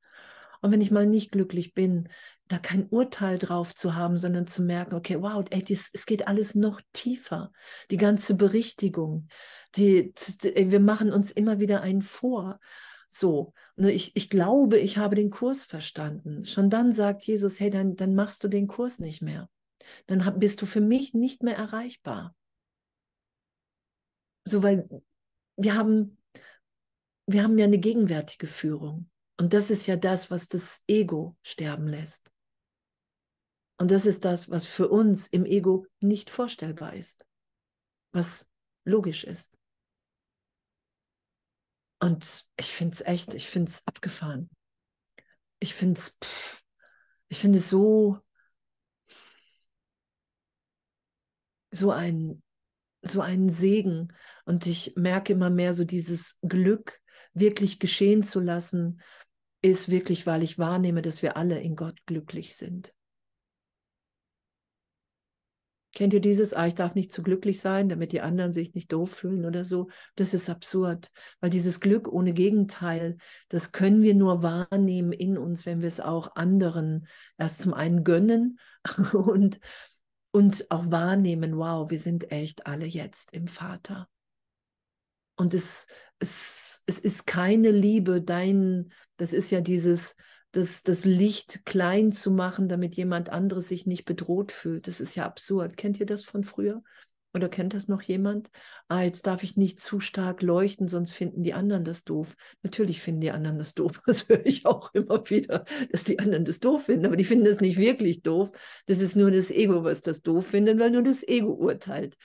S1: Und wenn ich mal nicht glücklich bin, da kein Urteil drauf zu haben, sondern zu merken, okay, wow, ey, dies, es geht alles noch tiefer. Die ganze Berichtigung, die, die, wir machen uns immer wieder einen vor. So, ne, ich, ich glaube, ich habe den Kurs verstanden. Schon dann sagt Jesus, hey, dann, dann machst du den Kurs nicht mehr. Dann bist du für mich nicht mehr erreichbar. So, weil wir haben wir haben ja eine gegenwärtige Führung. Und das ist ja das, was das Ego sterben lässt. Und das ist das, was für uns im Ego nicht vorstellbar ist, was logisch ist. Und ich finde es echt, ich finde es abgefahren. Ich finde es, ich finde es so, so ein, so ein Segen. Und ich merke immer mehr so dieses Glück, wirklich geschehen zu lassen, ist wirklich, weil ich wahrnehme, dass wir alle in Gott glücklich sind. Kennt ihr dieses, ah, ich darf nicht zu glücklich sein, damit die anderen sich nicht doof fühlen oder so? Das ist absurd, weil dieses Glück ohne Gegenteil, das können wir nur wahrnehmen in uns, wenn wir es auch anderen erst zum einen gönnen und, und auch wahrnehmen, wow, wir sind echt alle jetzt im Vater. Und es es, es ist keine Liebe, dein, das ist ja dieses, das, das Licht klein zu machen, damit jemand anderes sich nicht bedroht fühlt. Das ist ja absurd. Kennt ihr das von früher? Oder kennt das noch jemand? Ah, jetzt darf ich nicht zu stark leuchten, sonst finden die anderen das doof. Natürlich finden die anderen das doof. Das höre ich auch immer wieder, dass die anderen das doof finden. Aber die finden das nicht wirklich doof. Das ist nur das Ego, was das doof findet, weil nur das Ego urteilt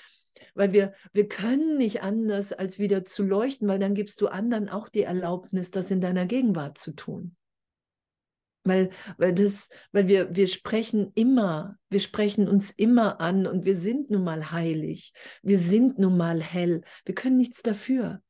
S1: weil wir, wir können nicht anders, als wieder zu leuchten, weil dann gibst du anderen auch die Erlaubnis, das in deiner Gegenwart zu tun. Weil, weil, das, weil wir, wir sprechen immer, wir sprechen uns immer an und wir sind nun mal heilig, wir sind nun mal hell, wir können nichts dafür.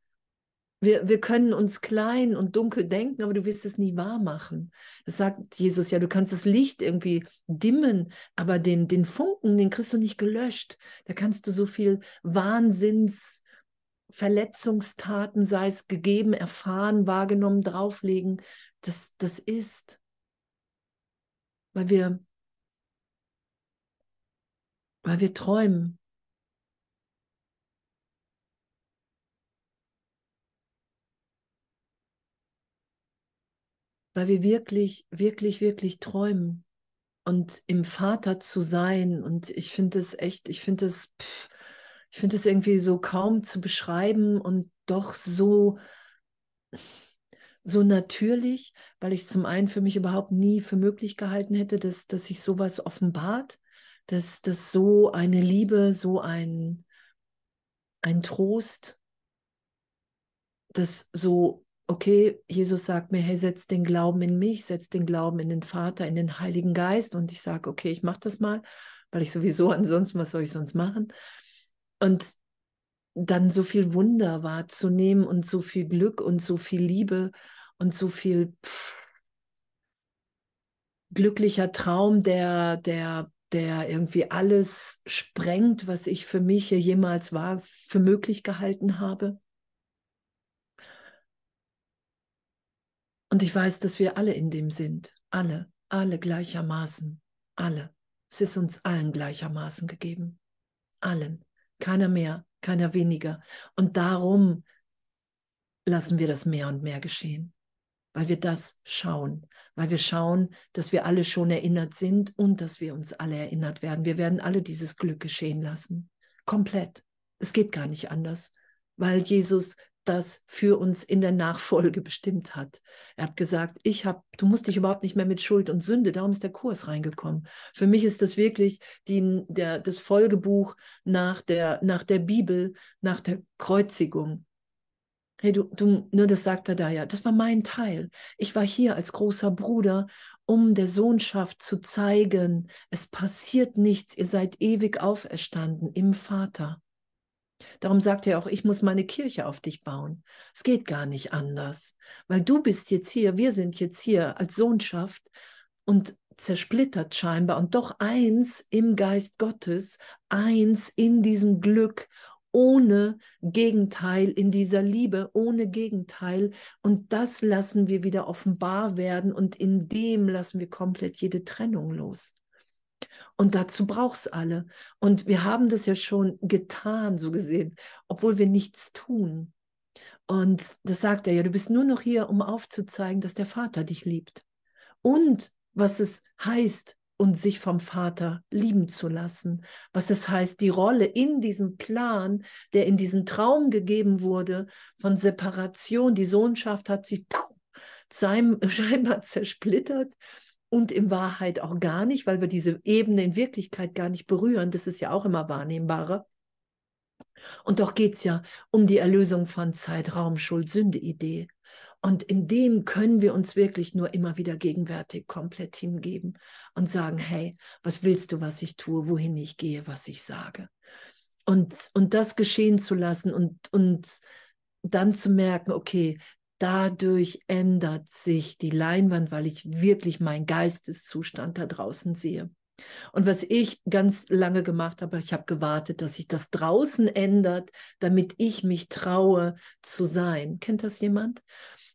S1: Wir, wir können uns klein und dunkel denken, aber du wirst es nie wahr machen. Das sagt Jesus ja, du kannst das Licht irgendwie dimmen, aber den, den Funken, den kriegst du nicht gelöscht. Da kannst du so viel Wahnsinns, Verletzungstaten, sei es gegeben, erfahren, wahrgenommen, drauflegen. Das, das ist, weil wir, weil wir träumen weil wir wirklich, wirklich, wirklich träumen und im Vater zu sein. Und ich finde es echt, ich finde es, ich finde es irgendwie so kaum zu beschreiben und doch so, so natürlich, weil ich zum einen für mich überhaupt nie für möglich gehalten hätte, dass, dass sich sowas offenbart, dass, dass so eine Liebe, so ein, ein Trost, dass so okay, Jesus sagt mir, hey, setz den Glauben in mich, setz den Glauben in den Vater, in den Heiligen Geist. Und ich sage, okay, ich mache das mal, weil ich sowieso ansonsten, was soll ich sonst machen? Und dann so viel Wunder wahrzunehmen und so viel Glück und so viel Liebe und so viel pff, glücklicher Traum, der, der, der irgendwie alles sprengt, was ich für mich hier jemals war, für möglich gehalten habe. Und ich weiß, dass wir alle in dem sind. Alle, alle gleichermaßen. Alle. Es ist uns allen gleichermaßen gegeben. Allen. Keiner mehr, keiner weniger. Und darum lassen wir das mehr und mehr geschehen, weil wir das schauen, weil wir schauen, dass wir alle schon erinnert sind und dass wir uns alle erinnert werden. Wir werden alle dieses Glück geschehen lassen. Komplett. Es geht gar nicht anders, weil Jesus das für uns in der Nachfolge bestimmt hat. Er hat gesagt, ich habe, du musst dich überhaupt nicht mehr mit Schuld und Sünde, darum ist der Kurs reingekommen. Für mich ist das wirklich die, der, das Folgebuch nach der, nach der Bibel, nach der Kreuzigung. Hey, du, du, ne, das sagt er da ja. Das war mein Teil. Ich war hier als großer Bruder, um der Sohnschaft zu zeigen, es passiert nichts, ihr seid ewig auferstanden im Vater. Darum sagt er auch, ich muss meine Kirche auf dich bauen. Es geht gar nicht anders, weil du bist jetzt hier, wir sind jetzt hier als Sohnschaft und zersplittert scheinbar und doch eins im Geist Gottes, eins in diesem Glück, ohne Gegenteil, in dieser Liebe, ohne Gegenteil. Und das lassen wir wieder offenbar werden und in dem lassen wir komplett jede Trennung los. Und dazu braucht es alle. Und wir haben das ja schon getan, so gesehen, obwohl wir nichts tun. Und das sagt er ja, du bist nur noch hier, um aufzuzeigen, dass der Vater dich liebt. Und was es heißt, und sich vom Vater lieben zu lassen. Was es heißt, die Rolle in diesem Plan, der in diesen Traum gegeben wurde, von Separation, die Sohnschaft hat sich scheinbar zersplittert und in Wahrheit auch gar nicht, weil wir diese Ebene in Wirklichkeit gar nicht berühren. Das ist ja auch immer wahrnehmbare. Und doch geht es ja um die Erlösung von Zeit, Raum, Schuld, Sünde, Idee. Und in dem können wir uns wirklich nur immer wieder gegenwärtig komplett hingeben und sagen, hey, was willst du, was ich tue, wohin ich gehe, was ich sage. Und, und das geschehen zu lassen und, und dann zu merken, okay, dadurch ändert sich die Leinwand, weil ich wirklich meinen Geisteszustand da draußen sehe. Und was ich ganz lange gemacht habe, ich habe gewartet, dass sich das draußen ändert, damit ich mich traue zu sein. Kennt das jemand?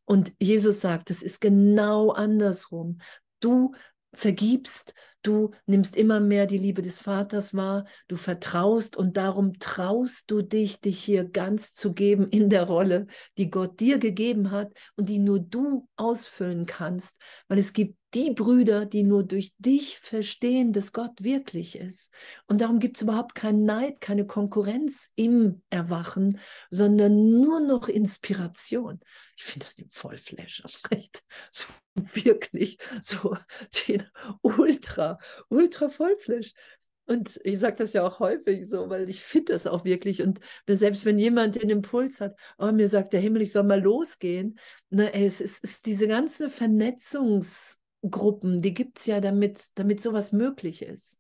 S1: Und Jesus sagt, es ist genau andersrum. Du vergibst, du nimmst immer mehr die Liebe des Vaters wahr, du vertraust und darum traust du dich, dich hier ganz zu geben in der Rolle, die Gott dir gegeben hat und die nur du ausfüllen kannst, weil es gibt die Brüder, die nur durch dich verstehen, dass Gott wirklich ist. Und darum gibt es überhaupt keinen Neid, keine Konkurrenz im Erwachen, sondern nur noch Inspiration. Ich finde das den Vollflash, recht. So wirklich, so den Ultra, Ultra Vollflash. Und ich sage das ja auch häufig so, weil ich finde das auch wirklich. Und selbst wenn jemand den Impuls hat, oh, mir sagt der Himmel, ich soll mal losgehen, ne, ey, es ist, es ist diese ganze Vernetzungs- Gruppen, die gibt es ja, damit, damit sowas möglich ist.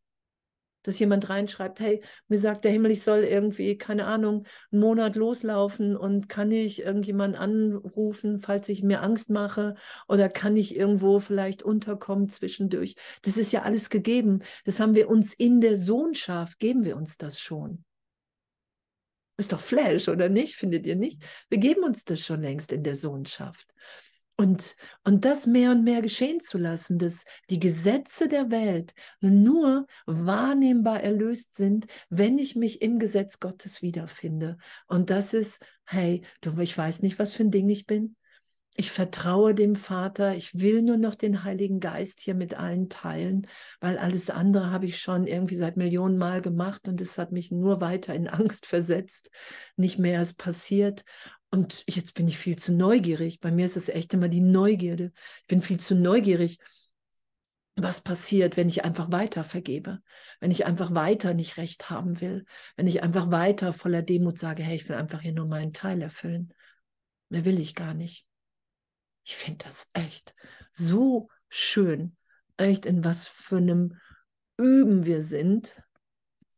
S1: Dass jemand reinschreibt, hey, mir sagt der Himmel, ich soll irgendwie, keine Ahnung, einen Monat loslaufen und kann ich irgendjemanden anrufen, falls ich mir Angst mache oder kann ich irgendwo vielleicht unterkommen zwischendurch. Das ist ja alles gegeben. Das haben wir uns in der Sohnschaft, geben wir uns das schon. Ist doch Flash, oder nicht? Findet ihr nicht? Wir geben uns das schon längst in der Sohnschaft. Und, und das mehr und mehr geschehen zu lassen, dass die Gesetze der Welt nur wahrnehmbar erlöst sind, wenn ich mich im Gesetz Gottes wiederfinde. Und das ist, hey, du, ich weiß nicht, was für ein Ding ich bin. Ich vertraue dem Vater, ich will nur noch den Heiligen Geist hier mit allen teilen, weil alles andere habe ich schon irgendwie seit Millionen Mal gemacht und es hat mich nur weiter in Angst versetzt, nicht mehr ist passiert. Und jetzt bin ich viel zu neugierig. Bei mir ist es echt immer die Neugierde. Ich bin viel zu neugierig, was passiert, wenn ich einfach weiter vergebe, wenn ich einfach weiter nicht recht haben will, wenn ich einfach weiter voller Demut sage, hey, ich will einfach hier nur meinen Teil erfüllen. Mehr will ich gar nicht. Ich finde das echt so schön, echt in was für einem Üben wir sind,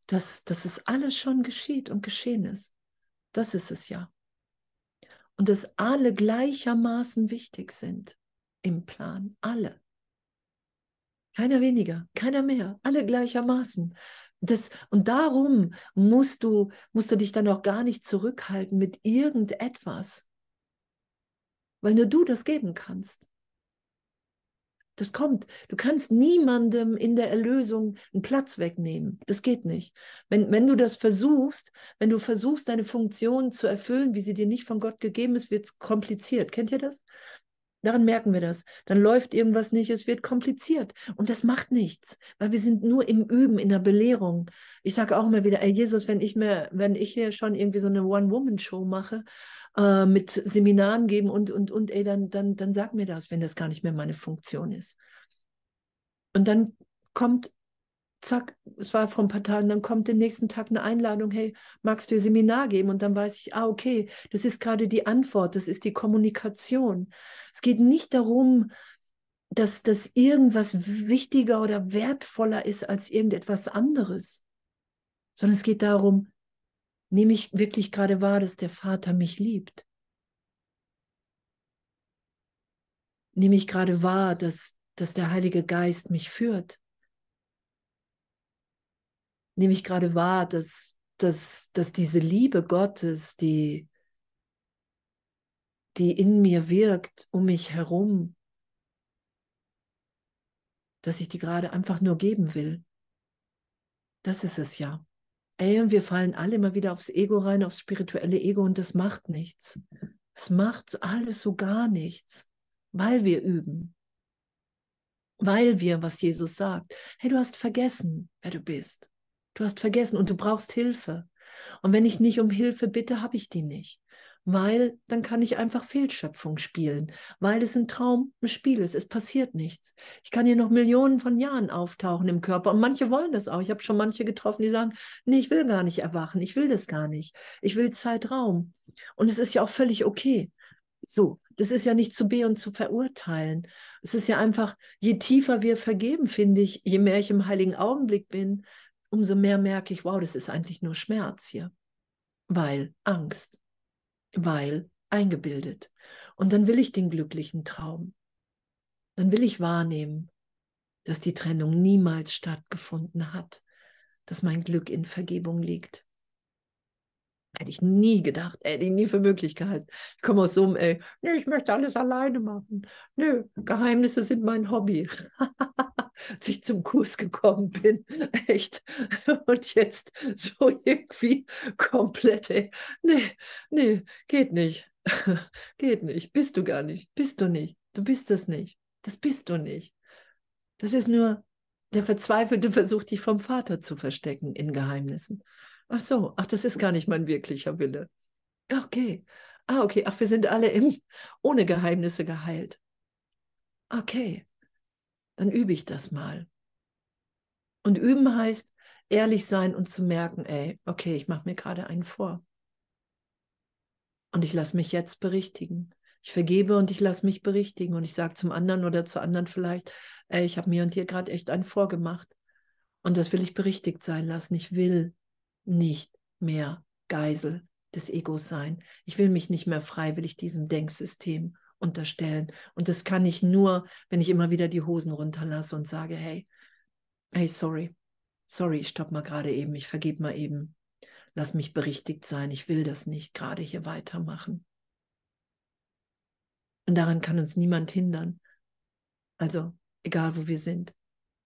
S1: dass, dass es alles schon geschieht und geschehen ist. Das ist es ja und dass alle gleichermaßen wichtig sind im Plan. Alle. Keiner weniger, keiner mehr, alle gleichermaßen. Das, und darum musst du, musst du dich dann auch gar nicht zurückhalten mit irgendetwas, weil nur du das geben kannst. Das kommt. Du kannst niemandem in der Erlösung einen Platz wegnehmen. Das geht nicht. Wenn, wenn du das versuchst, wenn du versuchst, deine Funktion zu erfüllen, wie sie dir nicht von Gott gegeben ist, wird es kompliziert. Kennt ihr das? Daran merken wir das. Dann läuft irgendwas nicht, es wird kompliziert. Und das macht nichts, weil wir sind nur im Üben, in der Belehrung. Ich sage auch immer wieder, ey Jesus, wenn ich mir, wenn ich hier schon irgendwie so eine One-Woman-Show mache äh, mit Seminaren geben und, und, und, ey, dann, dann, dann sag mir das, wenn das gar nicht mehr meine Funktion ist. Und dann kommt, zack, es war vor ein paar Tagen, dann kommt den nächsten Tag eine Einladung, hey, magst du ein Seminar geben? Und dann weiß ich, ah, okay, das ist gerade die Antwort, das ist die Kommunikation. Es geht nicht darum, dass, dass irgendwas wichtiger oder wertvoller ist als irgendetwas anderes, sondern es geht darum, nehme ich wirklich gerade wahr, dass der Vater mich liebt? Nehme ich gerade wahr, dass, dass der Heilige Geist mich führt? Nehme ich gerade wahr, dass, dass, dass diese Liebe Gottes, die, die in mir wirkt, um mich herum, dass ich die gerade einfach nur geben will? Das ist es ja ey, und wir fallen alle immer wieder aufs Ego rein, aufs spirituelle Ego und das macht nichts. Es macht alles so gar nichts, weil wir üben. Weil wir, was Jesus sagt, hey, du hast vergessen, wer du bist. Du hast vergessen und du brauchst Hilfe. Und wenn ich nicht um Hilfe bitte, habe ich die nicht weil dann kann ich einfach Fehlschöpfung spielen, weil es ein Traum, ein Spiel ist, es passiert nichts. Ich kann hier noch Millionen von Jahren auftauchen im Körper und manche wollen das auch. Ich habe schon manche getroffen, die sagen, nee, ich will gar nicht erwachen, ich will das gar nicht. Ich will Zeitraum. Und es ist ja auch völlig okay. So, das ist ja nicht zu be und zu verurteilen. Es ist ja einfach, je tiefer wir vergeben, finde ich, je mehr ich im heiligen Augenblick bin, umso mehr merke ich, wow, das ist eigentlich nur Schmerz hier, weil Angst weil eingebildet. Und dann will ich den glücklichen Traum. Dann will ich wahrnehmen, dass die Trennung niemals stattgefunden hat, dass mein Glück in Vergebung liegt. Hätte ich nie gedacht, hätte ich nie für möglich gehalten. Ich komme aus so einem, ey, nee, ich möchte alles alleine machen. Nö, Geheimnisse sind mein Hobby. Als ich zum Kurs gekommen bin, echt. Und jetzt so irgendwie komplett, ey, nee, nee, geht nicht. geht nicht. Bist du gar nicht. Bist du nicht. Du bist das nicht. Das bist du nicht. Das ist nur der verzweifelte versucht, dich vom Vater zu verstecken in Geheimnissen. Ach so, ach, das ist gar nicht mein wirklicher Wille. Okay. Ah, okay. Ach, wir sind alle im, ohne Geheimnisse geheilt. Okay. Dann übe ich das mal. Und üben heißt, ehrlich sein und zu merken, ey, okay, ich mache mir gerade einen vor. Und ich lasse mich jetzt berichtigen. Ich vergebe und ich lasse mich berichtigen. Und ich sage zum anderen oder zu anderen vielleicht, ey, ich habe mir und dir gerade echt einen vorgemacht. Und das will ich berichtigt sein lassen. Ich will nicht mehr Geisel des Egos sein. Ich will mich nicht mehr freiwillig diesem Denksystem unterstellen. Und das kann ich nur, wenn ich immer wieder die Hosen runterlasse und sage, hey, hey, sorry, sorry, ich stopp mal gerade eben, ich vergebe mal eben, lass mich berichtigt sein, ich will das nicht gerade hier weitermachen. Und daran kann uns niemand hindern. Also, egal wo wir sind,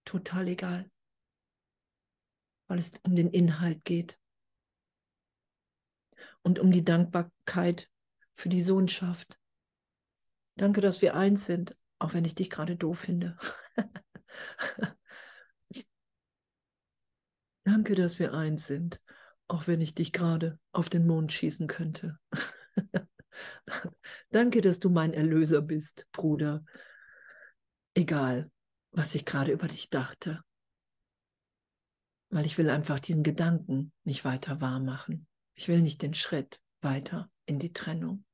S1: total egal weil es um den Inhalt geht und um die Dankbarkeit für die Sohnschaft. Danke, dass wir eins sind, auch wenn ich dich gerade doof finde. Danke, dass wir eins sind, auch wenn ich dich gerade auf den Mond schießen könnte. Danke, dass du mein Erlöser bist, Bruder. Egal, was ich gerade über dich dachte weil ich will einfach diesen Gedanken nicht weiter wahr machen. Ich will nicht den Schritt weiter in die Trennung.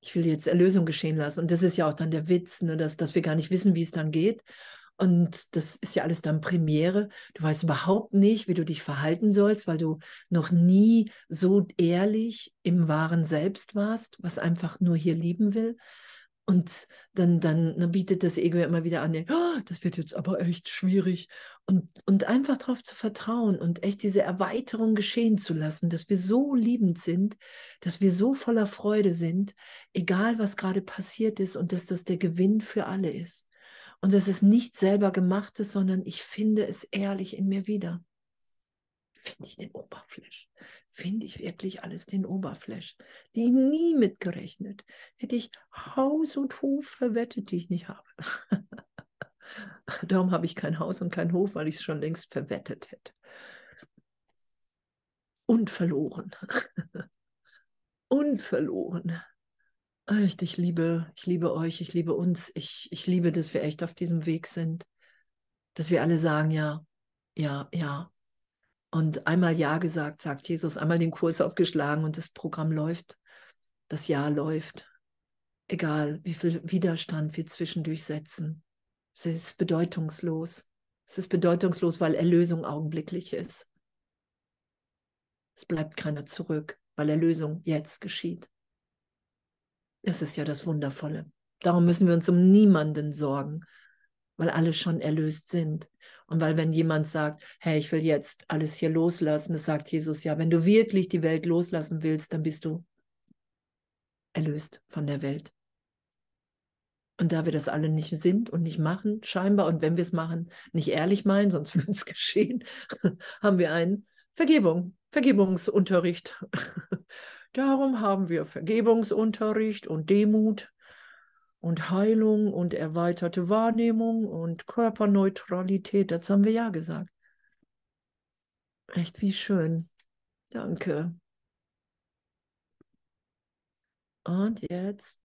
S1: Ich will jetzt Erlösung geschehen lassen. Und das ist ja auch dann der Witz, ne, dass, dass wir gar nicht wissen, wie es dann geht. Und das ist ja alles dann Premiere. Du weißt überhaupt nicht, wie du dich verhalten sollst, weil du noch nie so ehrlich im wahren Selbst warst, was einfach nur hier lieben will. Und dann, dann, dann bietet das Ego immer wieder an, oh, das wird jetzt aber echt schwierig. Und, und einfach darauf zu vertrauen und echt diese Erweiterung geschehen zu lassen, dass wir so liebend sind, dass wir so voller Freude sind, egal was gerade passiert ist und dass das der Gewinn für alle ist. Und dass es nicht selber gemacht ist, sondern ich finde es ehrlich in mir wieder finde ich den Oberfläch? Finde ich wirklich alles den Oberfläch? Die nie mitgerechnet. Hätte ich Haus und Hof verwettet, die ich nicht habe. Darum habe ich kein Haus und kein Hof, weil ich es schon längst verwettet hätte. Und verloren. und verloren. Echt, ich liebe, ich liebe euch, ich liebe uns, ich, ich liebe, dass wir echt auf diesem Weg sind. Dass wir alle sagen, ja, ja, ja, und einmal Ja gesagt, sagt Jesus, einmal den Kurs aufgeschlagen und das Programm läuft, das Ja läuft. Egal, wie viel Widerstand wir zwischendurch setzen. Es ist bedeutungslos. Es ist bedeutungslos, weil Erlösung augenblicklich ist. Es bleibt keiner zurück, weil Erlösung jetzt geschieht. Das ist ja das Wundervolle. Darum müssen wir uns um niemanden sorgen, weil alle schon erlöst sind. Und weil wenn jemand sagt, hey, ich will jetzt alles hier loslassen, das sagt Jesus ja, wenn du wirklich die Welt loslassen willst, dann bist du erlöst von der Welt. Und da wir das alle nicht sind und nicht machen, scheinbar, und wenn wir es machen, nicht ehrlich meinen, sonst würde es geschehen, haben wir einen Vergebung, Vergebungsunterricht. Darum haben wir Vergebungsunterricht und Demut und Heilung und erweiterte Wahrnehmung und Körperneutralität. Dazu haben wir ja gesagt. Echt wie schön. Danke. Und jetzt